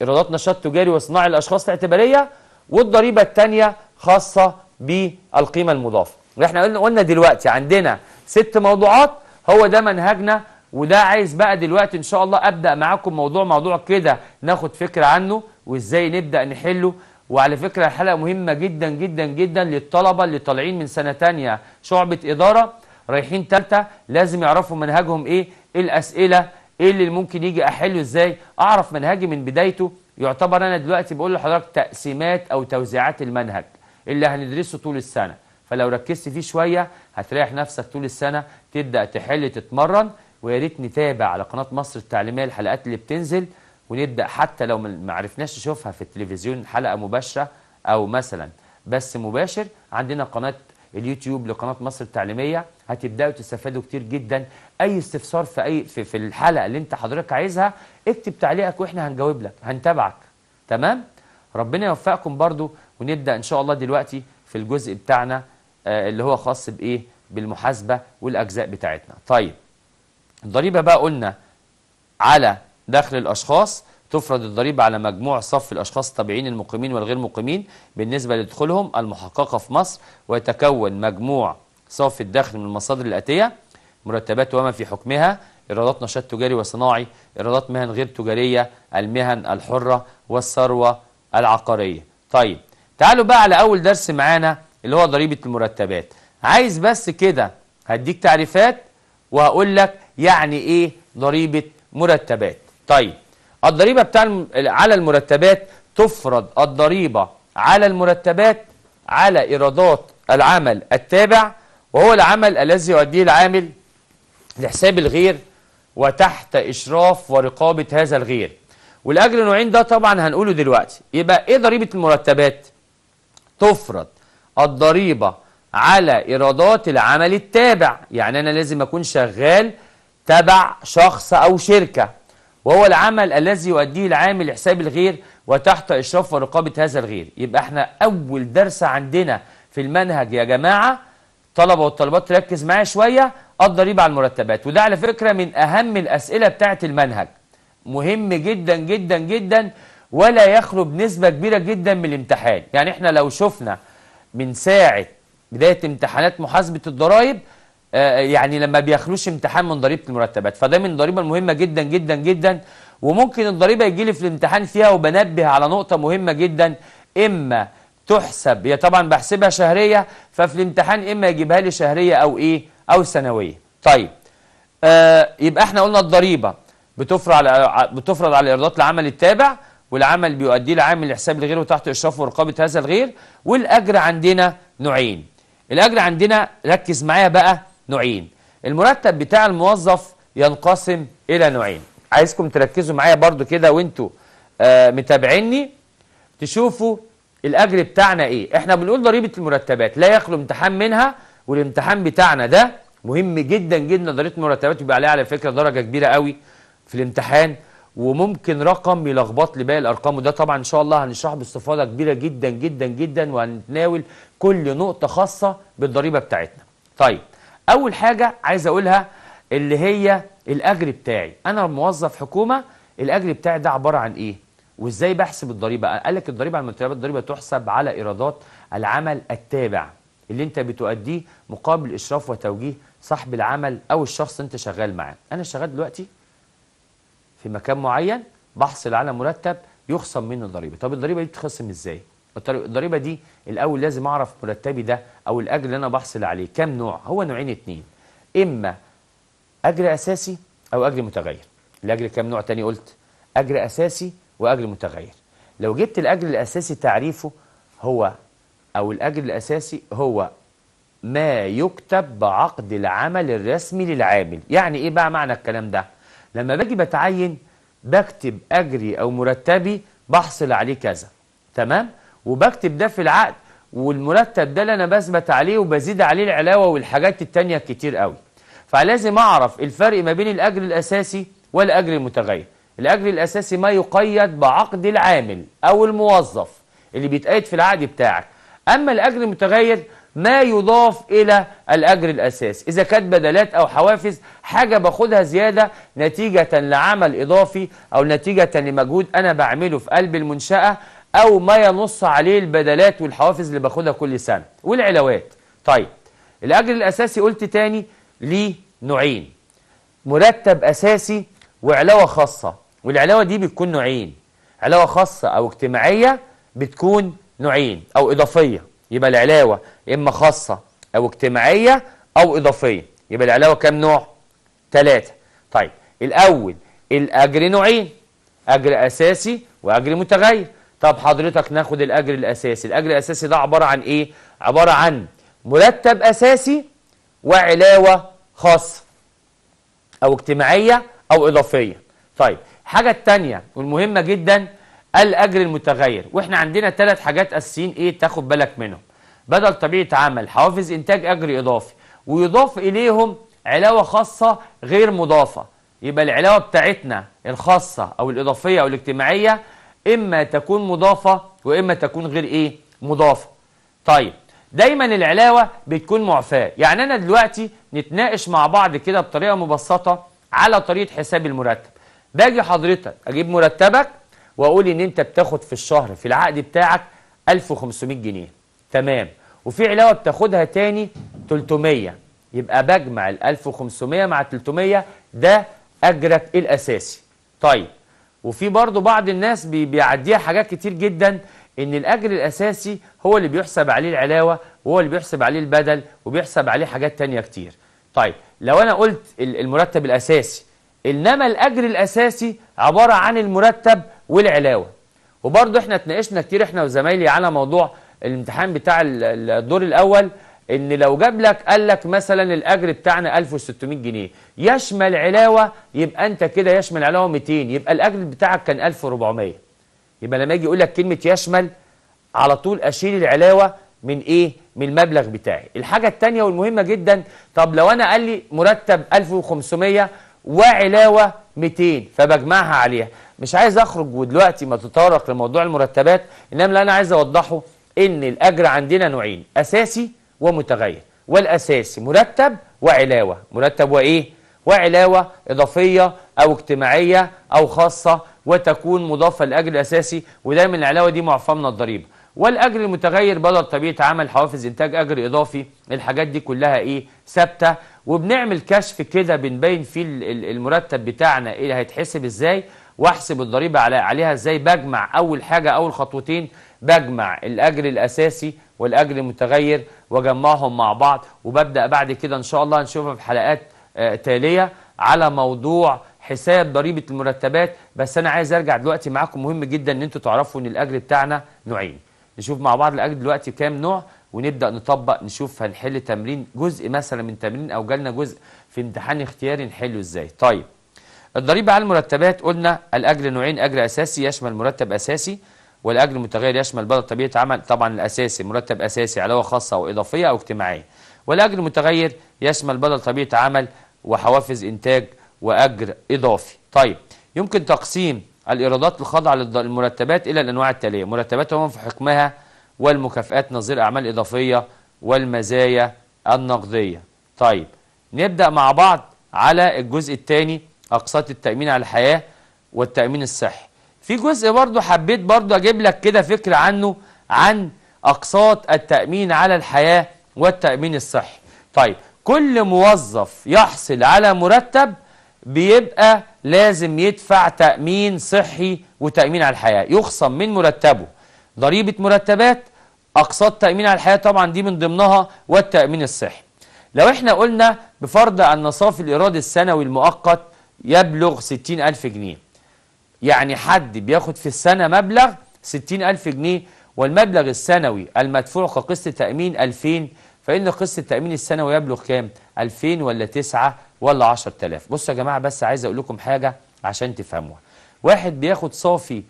إيرادات نشاط تجاري وصناعي الأشخاص الاعتبارية والضريبة الثانية خاصة بالقيمة المضافة احنا قلنا دلوقتي عندنا ست موضوعات هو ده منهجنا وده عايز بقى دلوقتي ان شاء الله ابدا معاكم موضوع موضوع كده ناخد فكره عنه وازاي نبدا نحله وعلى فكره الحلقه مهمه جدا جدا جدا للطلبه اللي طالعين من سنه تانية شعبه اداره رايحين ثالثه لازم يعرفوا منهجهم ايه ايه الاسئله ايه اللي ممكن يجي احله ازاي اعرف منهجي من بدايته يعتبر انا دلوقتي بقول لحضرتك تقسيمات او توزيعات المنهج اللي هندرسه طول السنه فلو ركزت فيه شويه هتريح نفسك طول السنه تبدا تحل تتمرن ويا ريت نتابع على قناه مصر التعليميه الحلقات اللي بتنزل ونبدا حتى لو ما عرفناش نشوفها في التلفزيون حلقه مباشره او مثلا بس مباشر عندنا قناه اليوتيوب لقناه مصر التعليميه هتبداوا تستفادوا كتير جدا اي استفسار في اي في, في الحلقه اللي انت حضرتك عايزها اكتب تعليقك واحنا هنجاوب لك هنتابعك تمام ربنا يوفقكم برضو ونبدا ان شاء الله دلوقتي في الجزء بتاعنا آه، اللي هو خاص بايه بالمحاسبه والاجزاء بتاعتنا طيب الضريبه بقى قلنا على دخل الاشخاص تفرض الضريبة على مجموع صف الأشخاص الطبيعيين المقيمين والغير مقيمين بالنسبة لدخولهم المحققة في مصر ويتكون مجموع صافي الدخل من المصادر الآتية مرتبات وما في حكمها إيرادات نشاط تجاري وصناعي إيرادات مهن غير تجارية المهن الحرة والثروة العقارية طيب تعالوا بقى على أول درس معانا اللي هو ضريبة المرتبات عايز بس كده هديك تعريفات وهقول لك يعني إيه ضريبة مرتبات طيب الضريبة بتاع على المرتبات تفرض الضريبة على المرتبات على إيرادات العمل التابع وهو العمل الذي يؤديه العامل لحساب الغير وتحت إشراف ورقابة هذا الغير والأجر نوعين ده طبعا هنقوله دلوقتي يبقى إيه ضريبة المرتبات؟ تفرض الضريبة على إيرادات العمل التابع يعني أنا لازم أكون شغال تبع شخص أو شركة وهو العمل الذي يؤديه العامل لحساب الغير وتحت إشراف ورقابة هذا الغير يبقى احنا أول درس عندنا في المنهج يا جماعة طلبة والطلبات تركز معايا شوية الضريبة على المرتبات وده على فكرة من أهم الأسئلة بتاعة المنهج مهم جدا جدا جدا ولا يخرج نسبة كبيرة جدا من الامتحان يعني احنا لو شفنا من ساعة بداية امتحانات محاسبة الضرائب آه، آه، يعني لما بيخلوش امتحان من ضريبه المرتبات فده من الضريبه المهمه جدا جدا جدا وممكن الضريبه يجي لي في الامتحان فيها وبنبه على نقطه مهمه جدا اما تحسب هي طبعا بحسبها شهريه ففي الامتحان اما يجيبها لي شهريه او ايه او سنويه طيب آه يبقى احنا قلنا الضريبه بتفرض على آه، بتفرض على ايرادات العمل التابع والعمل بيؤديه لعامل الحساب الغير وتحت اشرافه ورقابه هذا الغير والاجر عندنا نوعين الاجر عندنا ركز معايا بقى نوعين المرتب بتاع الموظف ينقسم إلى نوعين عايزكم تركزوا معايا برضو كده وانتوا آه متابعيني تشوفوا الأجر بتاعنا إيه إحنا بنقول ضريبة المرتبات لا يخلو امتحان منها والامتحان بتاعنا ده مهم جدا جدا ضريبة المرتبات يبقى عليها على فكرة درجة كبيرة قوي في الامتحان وممكن رقم يلخبط لي باقي الارقام وده طبعا ان شاء الله هنشرحه باستفاضه كبيره جدا جدا جدا وهنتناول كل نقطه خاصه بالضريبه بتاعتنا. طيب اول حاجه عايز اقولها اللي هي الاجر بتاعي انا موظف حكومه الاجر بتاعي ده عباره عن ايه وازاي بحسب الضريبه قال لك الضريبه على المنتجات الضريبه تحسب على ايرادات العمل التابع اللي انت بتؤديه مقابل اشراف وتوجيه صاحب العمل او الشخص انت شغال معاه انا شغال دلوقتي في مكان معين بحصل على مرتب يخصم منه الضريبه طب الضريبه دي بتخصم ازاي الضريبه دي الاول لازم اعرف مرتبي ده او الاجر اللي انا بحصل عليه كام نوع هو نوعين اتنين اما اجر اساسي او اجر متغير الاجر كام نوع تاني قلت اجر اساسي واجر متغير لو جبت الاجر الاساسي تعريفه هو او الاجر الاساسي هو ما يكتب بعقد العمل الرسمي للعامل يعني ايه بقى معنى الكلام ده لما باجي بتعين بكتب اجري او مرتبي بحصل عليه كذا تمام وبكتب ده في العقد والمرتب ده اللي انا بثبت عليه وبزيد عليه العلاوه والحاجات التانيه كتير قوي فلازم اعرف الفرق ما بين الاجر الاساسي والاجر المتغير الاجر الاساسي ما يقيد بعقد العامل او الموظف اللي بيتقيد في العقد بتاعك اما الاجر المتغير ما يضاف الى الاجر الاساسي اذا كانت بدلات او حوافز حاجه باخدها زياده نتيجه لعمل اضافي او نتيجه لمجهود انا بعمله في قلب المنشاه أو ما ينص عليه البدلات والحوافز اللي باخدها كل سنة والعلاوات طيب الأجر الأساسي قلت تاني ليه نوعين مرتب أساسي وعلاوة خاصة والعلاوة دي بتكون نوعين علاوة خاصة أو اجتماعية بتكون نوعين أو إضافية يبقى العلاوة إما خاصة أو اجتماعية أو إضافية يبقى العلاوة كام نوع؟ ثلاثة طيب الأول الأجر نوعين أجر أساسي وأجر متغير طب حضرتك ناخد الأجر الأساسي الأجر الأساسي ده عبارة عن إيه؟ عبارة عن مرتب أساسي وعلاوة خاصة أو اجتماعية أو إضافية طيب حاجة التانية والمهمة جدا الأجر المتغير وإحنا عندنا ثلاث حاجات أساسيين إيه تاخد بالك منهم بدل طبيعة عمل حوافز إنتاج أجر إضافي ويضاف إليهم علاوة خاصة غير مضافة يبقى العلاوة بتاعتنا الخاصة أو الإضافية أو الاجتماعية إما تكون مضافة وإما تكون غير إيه مضافة طيب دايما العلاوة بتكون معفاة يعني أنا دلوقتي نتناقش مع بعض كده بطريقة مبسطة على طريقة حساب المرتب باجي حضرتك أجيب مرتبك وأقول إن أنت بتاخد في الشهر في العقد بتاعك 1500 جنيه تمام وفي علاوة بتاخدها تاني 300 يبقى بجمع ال 1500 مع 300 ده أجرك الأساسي طيب وفي برضه بعض الناس بيعديها حاجات كتير جدا ان الاجر الاساسي هو اللي بيحسب عليه العلاوه وهو اللي بيحسب عليه البدل وبيحسب عليه حاجات تانية كتير طيب لو انا قلت المرتب الاساسي انما الاجر الاساسي عباره عن المرتب والعلاوه وبرضه احنا اتناقشنا كتير احنا وزمايلي على موضوع الامتحان بتاع الدور الاول ان لو جاب لك قال لك مثلا الاجر بتاعنا 1600 جنيه يشمل علاوه يبقى انت كده يشمل علاوه 200 يبقى الاجر بتاعك كان 1400 يبقى لما اجي اقول لك كلمه يشمل على طول اشيل العلاوه من ايه من المبلغ بتاعي الحاجه الثانيه والمهمه جدا طب لو انا قال لي مرتب 1500 وعلاوه 200 فبجمعها عليها مش عايز اخرج ودلوقتي ما تطرق لموضوع المرتبات انما اللي انا عايز اوضحه ان الاجر عندنا نوعين اساسي ومتغير والأساسي مرتب وعلاوة مرتب وإيه؟ وعلاوة إضافية أو اجتماعية أو خاصة وتكون مضافة لأجر الأساسي ودايما العلاوة دي معفاة من الضريبة والأجر المتغير بدل طبيعة عمل حوافز إنتاج أجر إضافي الحاجات دي كلها إيه؟ ثابتة وبنعمل كشف كده بنبين فيه المرتب بتاعنا إيه هيتحسب إزاي واحسب الضريبه عليها ازاي بجمع اول حاجه اول خطوتين بجمع الاجر الاساسي والاجر المتغير واجمعهم مع بعض وببدا بعد كده ان شاء الله هنشوفها في حلقات آه، تاليه على موضوع حساب ضريبه المرتبات بس انا عايز ارجع دلوقتي معاكم مهم جدا ان انتم تعرفوا ان الاجر بتاعنا نوعين نشوف مع بعض الاجر دلوقتي كام نوع ونبدا نطبق نشوف هنحل تمرين جزء مثلا من تمرين او جالنا جزء في امتحان اختياري نحله ازاي طيب الضريبه على المرتبات قلنا الاجر نوعين اجر اساسي يشمل مرتب اساسي والاجر المتغير يشمل بدل طبيعه عمل طبعا الاساسي مرتب اساسي علاوه خاصه او اضافيه او اجتماعيه والاجر المتغير يشمل بدل طبيعه عمل وحوافز انتاج واجر اضافي طيب يمكن تقسيم الايرادات الخاضعه للمرتبات الى الانواع التاليه مرتبات وما في حكمها والمكافئات نظير اعمال اضافيه والمزايا النقديه طيب نبدا مع بعض على الجزء الثاني اقساط التامين على الحياه والتامين الصحي في جزء برضو حبيت برضو أجيب لك كده فكرة عنه عن أقساط التأمين على الحياة والتأمين الصحي طيب كل موظف يحصل على مرتب بيبقى لازم يدفع تأمين صحي وتأمين على الحياة يخصم من مرتبه ضريبة مرتبات أقساط تأمين على الحياة طبعا دي من ضمنها والتأمين الصحي لو احنا قلنا بفرض أن صافي الإيراد السنوي المؤقت يبلغ 60000 جنيه يعني حد بياخد في السنة مبلغ 60000 جنيه والمبلغ السنوي المدفوع كقسط تأمين 2000 فإن قسط التأمين السنوي يبلغ كام 2000 ولا 9 ولا 10000 بصوا يا جماعة بس عايز أقول لكم حاجة عشان تفهموها واحد بياخد صافي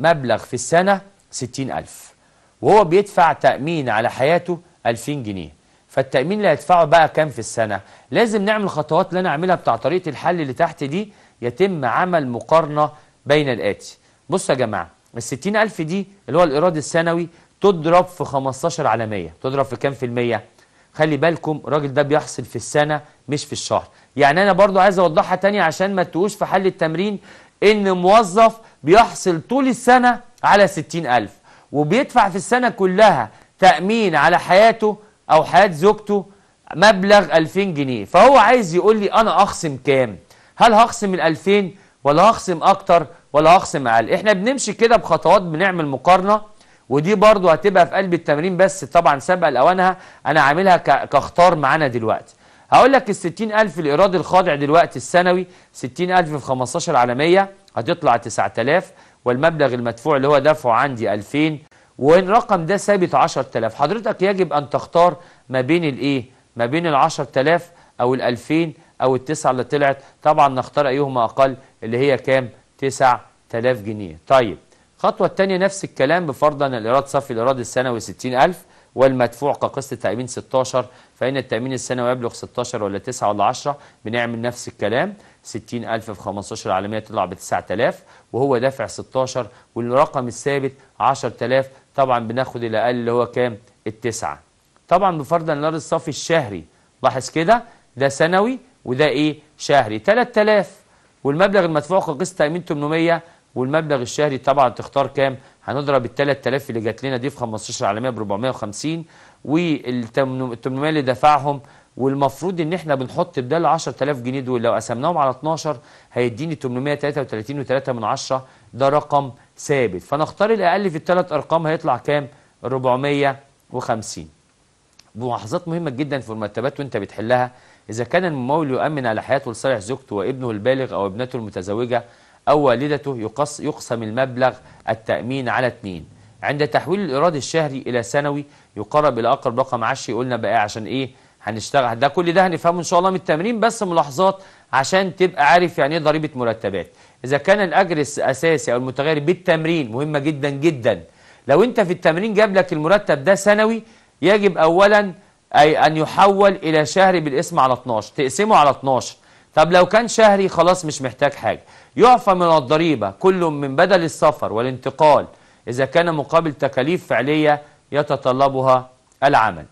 مبلغ في السنة 60000 وهو بيدفع تأمين على حياته 2000 جنيه فالتأمين اللي هيدفعه بقى كام في السنة لازم نعمل خطوات اللي أنا أعملها بتاع طريقة الحل اللي تحت دي يتم عمل مقارنة بين الآتي بصوا يا جماعة الستين ألف دي اللي هو الإيراد السنوي تضرب في 15 على 100 تضرب في كام في المية خلي بالكم الراجل ده بيحصل في السنة مش في الشهر يعني أنا برضو عايز أوضحها تاني عشان ما تقوش في حل التمرين إن موظف بيحصل طول السنة على 60000 ألف وبيدفع في السنة كلها تأمين على حياته أو حياة زوجته مبلغ 2000 جنيه فهو عايز يقول لي أنا أخصم كام هل هخصم ال 2000 ولا هخصم اكتر ولا هخصم اقل احنا بنمشي كده بخطوات بنعمل مقارنه ودي برضو هتبقى في قلب التمرين بس طبعا سبق لاوانها انا عاملها كاختار معانا دلوقتي هقول لك ال 60000 الايراد الخاضع دلوقتي السنوي 60000 في 15 على 100 هتطلع 9000 والمبلغ المدفوع اللي هو دفعه عندي 2000 والرقم ده ثابت 10000 حضرتك يجب ان تختار ما بين الايه ما بين ال 10000 او ال 2000 او التسعة اللي طلعت طبعا نختار ايهما اقل اللي هي كام 9000 جنيه طيب الخطوه الثانيه نفس الكلام بفرض ان الايراد صافي الايراد السنوي 60000 والمدفوع كقسط تامين 16 فإن التأمين السنوي يبلغ 16 ولا 9 ولا 10 بنعمل نفس الكلام 60000 في 15 على 100 تطلع ب 9000 وهو دافع 16 والرقم الثابت 10000 طبعا بناخد الأقل اللي هو كام التسعة طبعا بفرض أن الإيراد الصافي الشهري لاحظ كده ده سنوي وده ايه شهري 3000 والمبلغ المدفوع كقسط تامين 800 والمبلغ الشهري طبعا تختار كام هنضرب ال 3000 اللي جات لنا دي في 15 على 100 ب 450 وال 800 اللي دفعهم والمفروض ان احنا بنحط بدال ال 10000 جنيه دول لو قسمناهم على 12 هيديني 833.3 ده رقم ثابت فنختار الاقل في الثلاث ارقام هيطلع كام 450 بملاحظات مهمة جدا في المرتبات وانت بتحلها إذا كان الممول يؤمن على حياته لصالح زوجته وابنه البالغ أو ابنته المتزوجة أو والدته يقص يقسم المبلغ التأمين على اثنين عند تحويل الإيراد الشهري إلى سنوي يقرب إلى أقرب رقم 10 قلنا بقى عشان إيه هنشتغل ده كل ده هنفهمه إن شاء الله من التمرين بس ملاحظات عشان تبقى عارف يعني إيه ضريبة مرتبات إذا كان الأجر الأساسي أو المتغير بالتمرين مهمة جدا جدا لو أنت في التمرين جاب لك المرتب ده سنوي يجب أولا أي أن يحول إلى شهري بالاسم على 12 تقسمه على 12 طب لو كان شهري خلاص مش محتاج حاجة يعفى من الضريبة كل من بدل السفر والانتقال إذا كان مقابل تكاليف فعلية يتطلبها العمل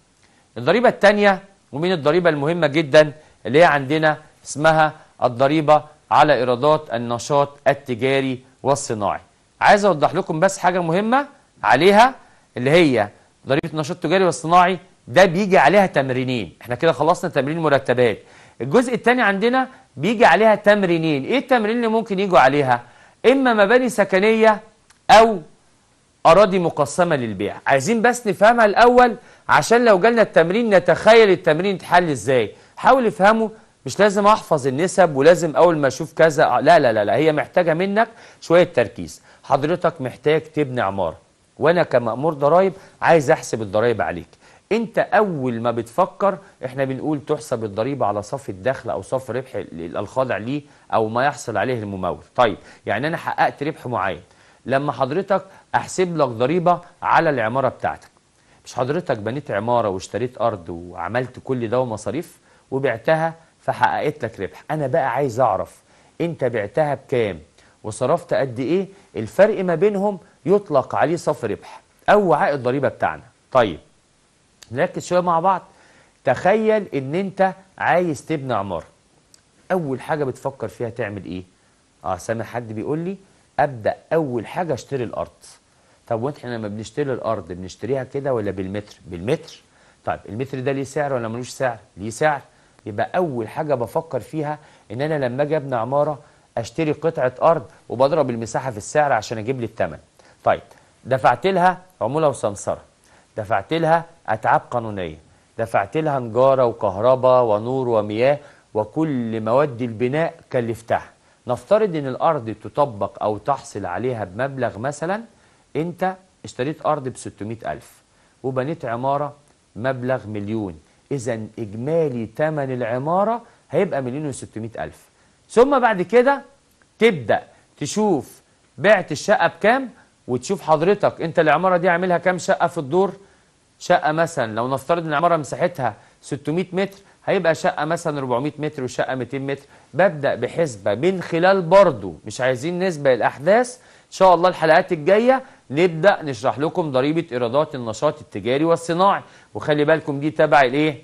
الضريبة الثانية ومن الضريبة المهمة جدا اللي هي عندنا اسمها الضريبة على إيرادات النشاط التجاري والصناعي عايز أوضح لكم بس حاجة مهمة عليها اللي هي ضريبه النشاط التجاري والصناعي ده بيجي عليها تمرينين احنا كده خلصنا تمرين مرتبات الجزء الثاني عندنا بيجي عليها تمرينين ايه التمرين اللي ممكن يجوا عليها اما مباني سكنيه او اراضي مقسمه للبيع عايزين بس نفهمها الاول عشان لو جالنا التمرين نتخيل التمرين اتحل ازاي حاول افهمه مش لازم احفظ النسب ولازم اول ما اشوف كذا لا لا لا, لا. هي محتاجه منك شويه تركيز حضرتك محتاج تبني عماره وانا كمأمور ضرائب عايز احسب الضرائب عليك انت اول ما بتفكر احنا بنقول تحسب الضريبه على صف الدخل او صف ربح الخاضع ليه او ما يحصل عليه الممول طيب يعني انا حققت ربح معين لما حضرتك احسب لك ضريبه على العماره بتاعتك مش حضرتك بنيت عماره واشتريت ارض وعملت كل ده ومصاريف وبعتها فحققت لك ربح انا بقى عايز اعرف انت بعتها بكام وصرفت قد ايه الفرق ما بينهم يطلق عليه صافي ربح او وعاء الضريبه بتاعنا طيب نركز شويه مع بعض تخيل ان انت عايز تبني عماره اول حاجه بتفكر فيها تعمل ايه اه سامع حد بيقول لي ابدا اول حاجه اشتري الارض طب واحنا لما بنشتري الارض بنشتريها كده ولا بالمتر بالمتر طيب المتر ده ليه سعر ولا ملوش سعر ليه سعر يبقى اول حاجه بفكر فيها ان انا لما اجي ابني عماره اشتري قطعه ارض وبضرب المساحه في السعر عشان اجيب لي الثمن طيب دفعت لها عمولة وسمسرة دفعت لها أتعاب قانونية دفعت لها نجارة وكهرباء ونور ومياه وكل مواد البناء كلفتها نفترض ان الارض تطبق او تحصل عليها بمبلغ مثلا انت اشتريت ارض ب 600000 وبنيت عماره مبلغ مليون اذا اجمالي ثمن العماره هيبقى مليون و600000 ثم بعد كده تبدا تشوف بعت الشقه بكام وتشوف حضرتك انت العماره دي عاملها كام شقه في الدور شقه مثلا لو نفترض ان العماره مساحتها 600 متر هيبقى شقه مثلا 400 متر وشقه 200 متر ببدا بحسبه من خلال برضو مش عايزين نسبق الاحداث ان شاء الله الحلقات الجايه نبدا نشرح لكم ضريبه ايرادات النشاط التجاري والصناعي وخلي بالكم دي تبع الايه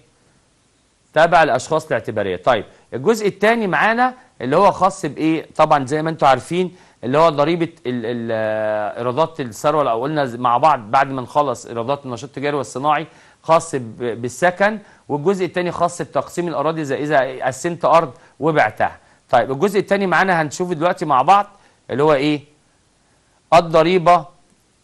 تبع الاشخاص الاعتباريه طيب الجزء الثاني معانا اللي هو خاص بايه طبعا زي ما انتم عارفين اللي هو ضريبه ايرادات الثروه لو قلنا مع بعض بعد ما نخلص ايرادات النشاط التجاري والصناعي خاص بالسكن والجزء الثاني خاص بتقسيم الاراضي زي اذا قسمت ارض وبعتها طيب الجزء الثاني معانا هنشوفه دلوقتي مع بعض اللي هو ايه الضريبه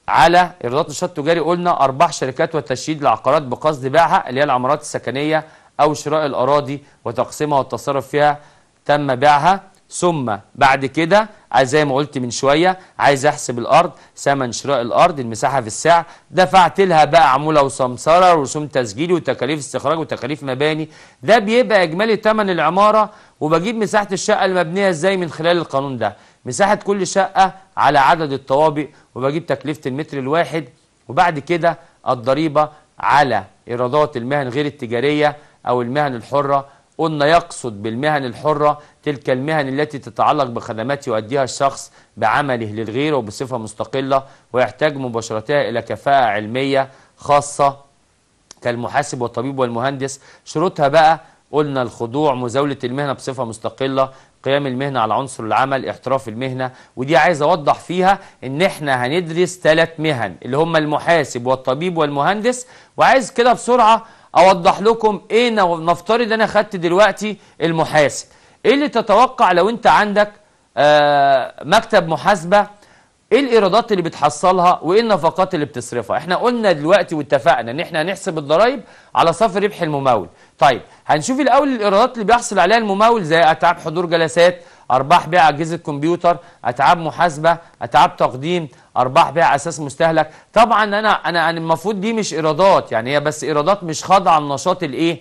على ايرادات النشاط التجاري قلنا ارباح شركات وتشييد العقارات بقصد بيعها اللي هي العمارات السكنيه او شراء الاراضي وتقسيمها والتصرف فيها تم بيعها ثم بعد كده زي ما قلت من شوية عايز احسب الارض ثمن شراء الارض المساحة في السعر دفعت لها بقى عمولة وسمسرة ورسوم تسجيل وتكاليف استخراج وتكاليف مباني ده بيبقى اجمالي ثمن العمارة وبجيب مساحة الشقة المبنية ازاي من خلال القانون ده مساحة كل شقة على عدد الطوابق وبجيب تكلفة المتر الواحد وبعد كده الضريبة على إيرادات المهن غير التجارية أو المهن الحرة قلنا يقصد بالمهن الحرة تلك المهن التي تتعلق بخدمات يؤديها الشخص بعمله للغير وبصفة مستقلة ويحتاج مباشرتها إلى كفاءة علمية خاصة كالمحاسب والطبيب والمهندس شروطها بقى قلنا الخضوع مزاولة المهنة بصفة مستقلة قيام المهنة على عنصر العمل احتراف المهنة ودي عايز أوضح فيها إن إحنا هندرس ثلاث مهن اللي هم المحاسب والطبيب والمهندس وعايز كده بسرعة اوضح لكم ايه نفترض انا خدت دلوقتي المحاسب ايه اللي تتوقع لو انت عندك آه مكتب محاسبه ايه الايرادات اللي بتحصلها وايه النفقات اللي بتصرفها احنا قلنا دلوقتي واتفقنا ان احنا هنحسب الضرائب على صافي ربح الممول طيب هنشوف الاول الايرادات اللي بيحصل عليها الممول زي اتعاب حضور جلسات أرباح بيع أجهزة كمبيوتر أتعاب محاسبة أتعاب تقديم أرباح بيع أساس مستهلك طبعا أنا أنا المفروض دي مش إيرادات يعني هي بس إيرادات مش خاضعة لنشاط الإيه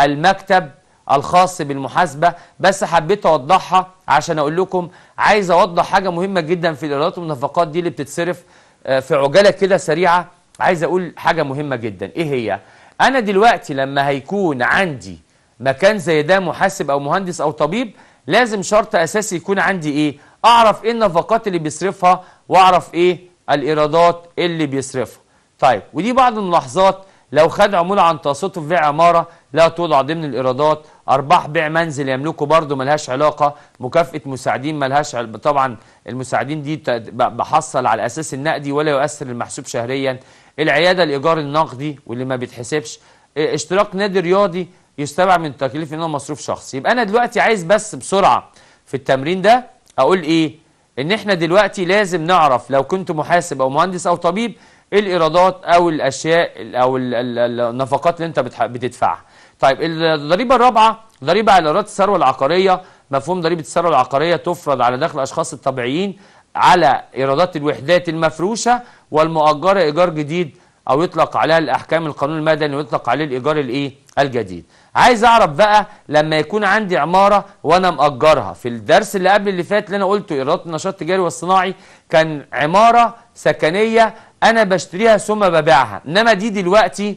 المكتب الخاص بالمحاسبة بس حبيت أوضحها عشان أقول لكم عايز أوضح حاجة مهمة جدا في الإيرادات والنفقات دي اللي بتتصرف آه، في عجالة كده سريعة عايز أقول حاجة مهمة جدا إيه هي؟ أنا دلوقتي لما هيكون عندي مكان زي ده محاسب أو مهندس أو طبيب لازم شرط اساسي يكون عندي ايه اعرف ايه النفقات اللي بيصرفها واعرف ايه الايرادات اللي بيصرفها طيب ودي بعض الملاحظات لو خد عمولة عن تقسيطه في بيع عمارة لا توضع ضمن الإيرادات أرباح بيع منزل يملكه برضه ملهاش علاقة مكافأة مساعدين ملهاش عل... طبعا المساعدين دي بحصل على أساس النقدي ولا يؤثر المحسوب شهريا العيادة الإيجار النقدي واللي ما بيتحسبش اشتراك نادي رياضي يستبع من ان انه مصروف شخصي يبقى انا دلوقتي عايز بس بسرعه في التمرين ده اقول ايه ان احنا دلوقتي لازم نعرف لو كنت محاسب او مهندس او طبيب الايرادات او الاشياء او النفقات اللي انت بتدفعها طيب الضريبه الرابعه ضريبه على ايرادات الثروه العقاريه مفهوم ضريبه الثروه العقاريه تفرض على دخل الاشخاص الطبيعيين على ايرادات الوحدات المفروشه والمؤجره ايجار جديد او يطلق عليها الاحكام القانون المدني ويطلق عليه الايجار الايه الجديد عايز اعرف بقى لما يكون عندي عماره وانا ماجرها في الدرس اللي قبل اللي فات اللي انا قلته ايرادات النشاط التجاري والصناعي كان عماره سكنيه انا بشتريها ثم ببيعها انما دي دلوقتي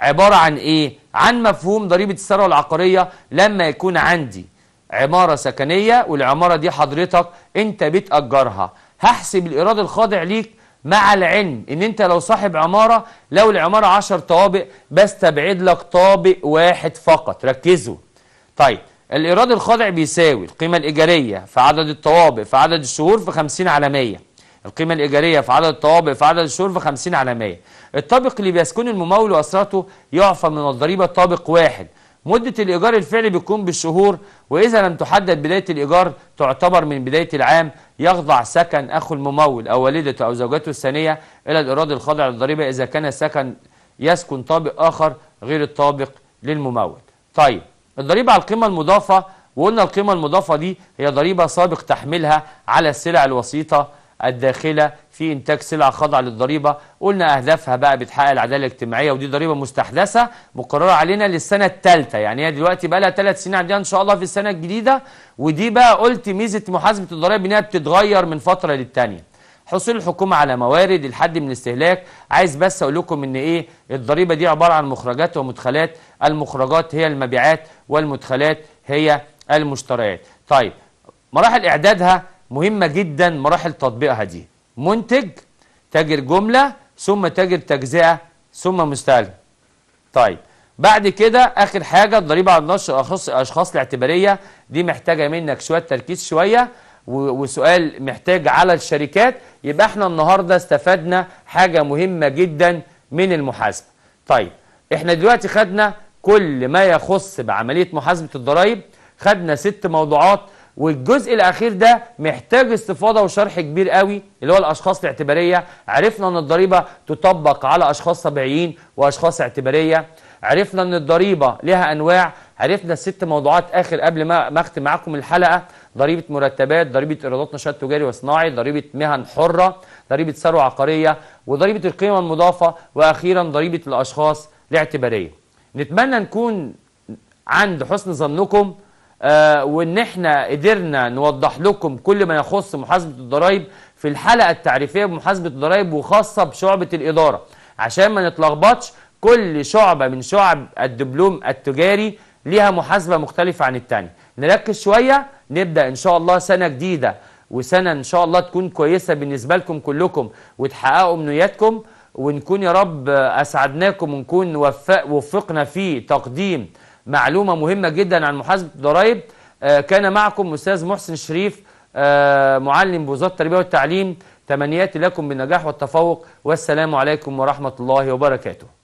عباره عن ايه عن مفهوم ضريبه الثروه العقاريه لما يكون عندي عماره سكنيه والعماره دي حضرتك انت بتاجرها هحسب الايراد الخاضع ليك مع العلم ان انت لو صاحب عمارة لو العمارة 10 طوابق بس تبعد لك طابق واحد فقط ركزوا طيب الايراد الخاضع بيساوي القيمة الايجارية في عدد الطوابق في عدد الشهور في 50 على 100 القيمة الإيجارية في عدد الطوابق في عدد الشهور في 50 على 100 الطابق اللي بيسكن الممول وأسرته يعفى من الضريبة طابق واحد مدة الإيجار الفعلي بتكون بالشهور وإذا لم تحدد بداية الإيجار تعتبر من بداية العام يخضع سكن أخو الممول أو والدته أو زوجته الثانية إلى الإيراد الخاضع للضريبة إذا كان السكن يسكن طابق آخر غير الطابق للممول. طيب الضريبة على القيمة المضافة وقلنا القيمة المضافة دي هي ضريبة سابق تحملها على السلع الوسيطة الداخلة في إنتاج سلع خاضعة للضريبة قلنا أهدافها بقى بتحقق العدالة الاجتماعية ودي ضريبة مستحدثة مقررة علينا للسنة الثالثة يعني هي دلوقتي بقى لها ثلاث سنين عندنا إن شاء الله في السنة الجديدة ودي بقى قلت ميزة محاسبة الضرائب إنها بتتغير من فترة للتانية حصول الحكومة على موارد الحد من الاستهلاك عايز بس أقول لكم إن إيه الضريبة دي عبارة عن مخرجات ومدخلات المخرجات هي المبيعات والمدخلات هي المشتريات طيب مراحل إعدادها مهمة جدا مراحل تطبيقها دي منتج تاجر جملة ثم تاجر تجزئة ثم مستهلك طيب بعد كده آخر حاجة الضريبة على النشر أخص أشخاص الاعتبارية دي محتاجة منك شوية تركيز شوية وسؤال محتاج على الشركات يبقى احنا النهاردة استفدنا حاجة مهمة جدا من المحاسبة طيب احنا دلوقتي خدنا كل ما يخص بعملية محاسبة الضرائب خدنا ست موضوعات والجزء الاخير ده محتاج استفاضه وشرح كبير قوي اللي هو الاشخاص الاعتباريه عرفنا ان الضريبه تطبق على اشخاص طبيعيين واشخاص اعتباريه عرفنا ان الضريبه لها انواع عرفنا الست موضوعات اخر قبل ما ما اختم معاكم الحلقه ضريبه مرتبات ضريبه ايرادات نشاط تجاري وصناعي ضريبه مهن حره ضريبه ثروه عقاريه وضريبه القيمه المضافه واخيرا ضريبه الاشخاص الاعتباريه نتمنى نكون عند حسن ظنكم آه، وان احنا قدرنا نوضح لكم كل ما يخص محاسبه الضرائب في الحلقه التعريفيه بمحاسبه الضرائب وخاصه بشعبه الاداره عشان ما نتلخبطش كل شعبه من شعب الدبلوم التجاري ليها محاسبه مختلفه عن الثانيه نركز شويه نبدا ان شاء الله سنه جديده وسنه ان شاء الله تكون كويسه بالنسبه لكم كلكم وتحققوا امنياتكم ونكون يا رب اسعدناكم ونكون وفقنا في تقديم معلومة مهمة جدا عن محاسبة الضرائب آه، كان معكم أستاذ محسن شريف آه، معلم بوزارة التربية والتعليم تمنياتي لكم بالنجاح والتفوق والسلام عليكم ورحمة الله وبركاته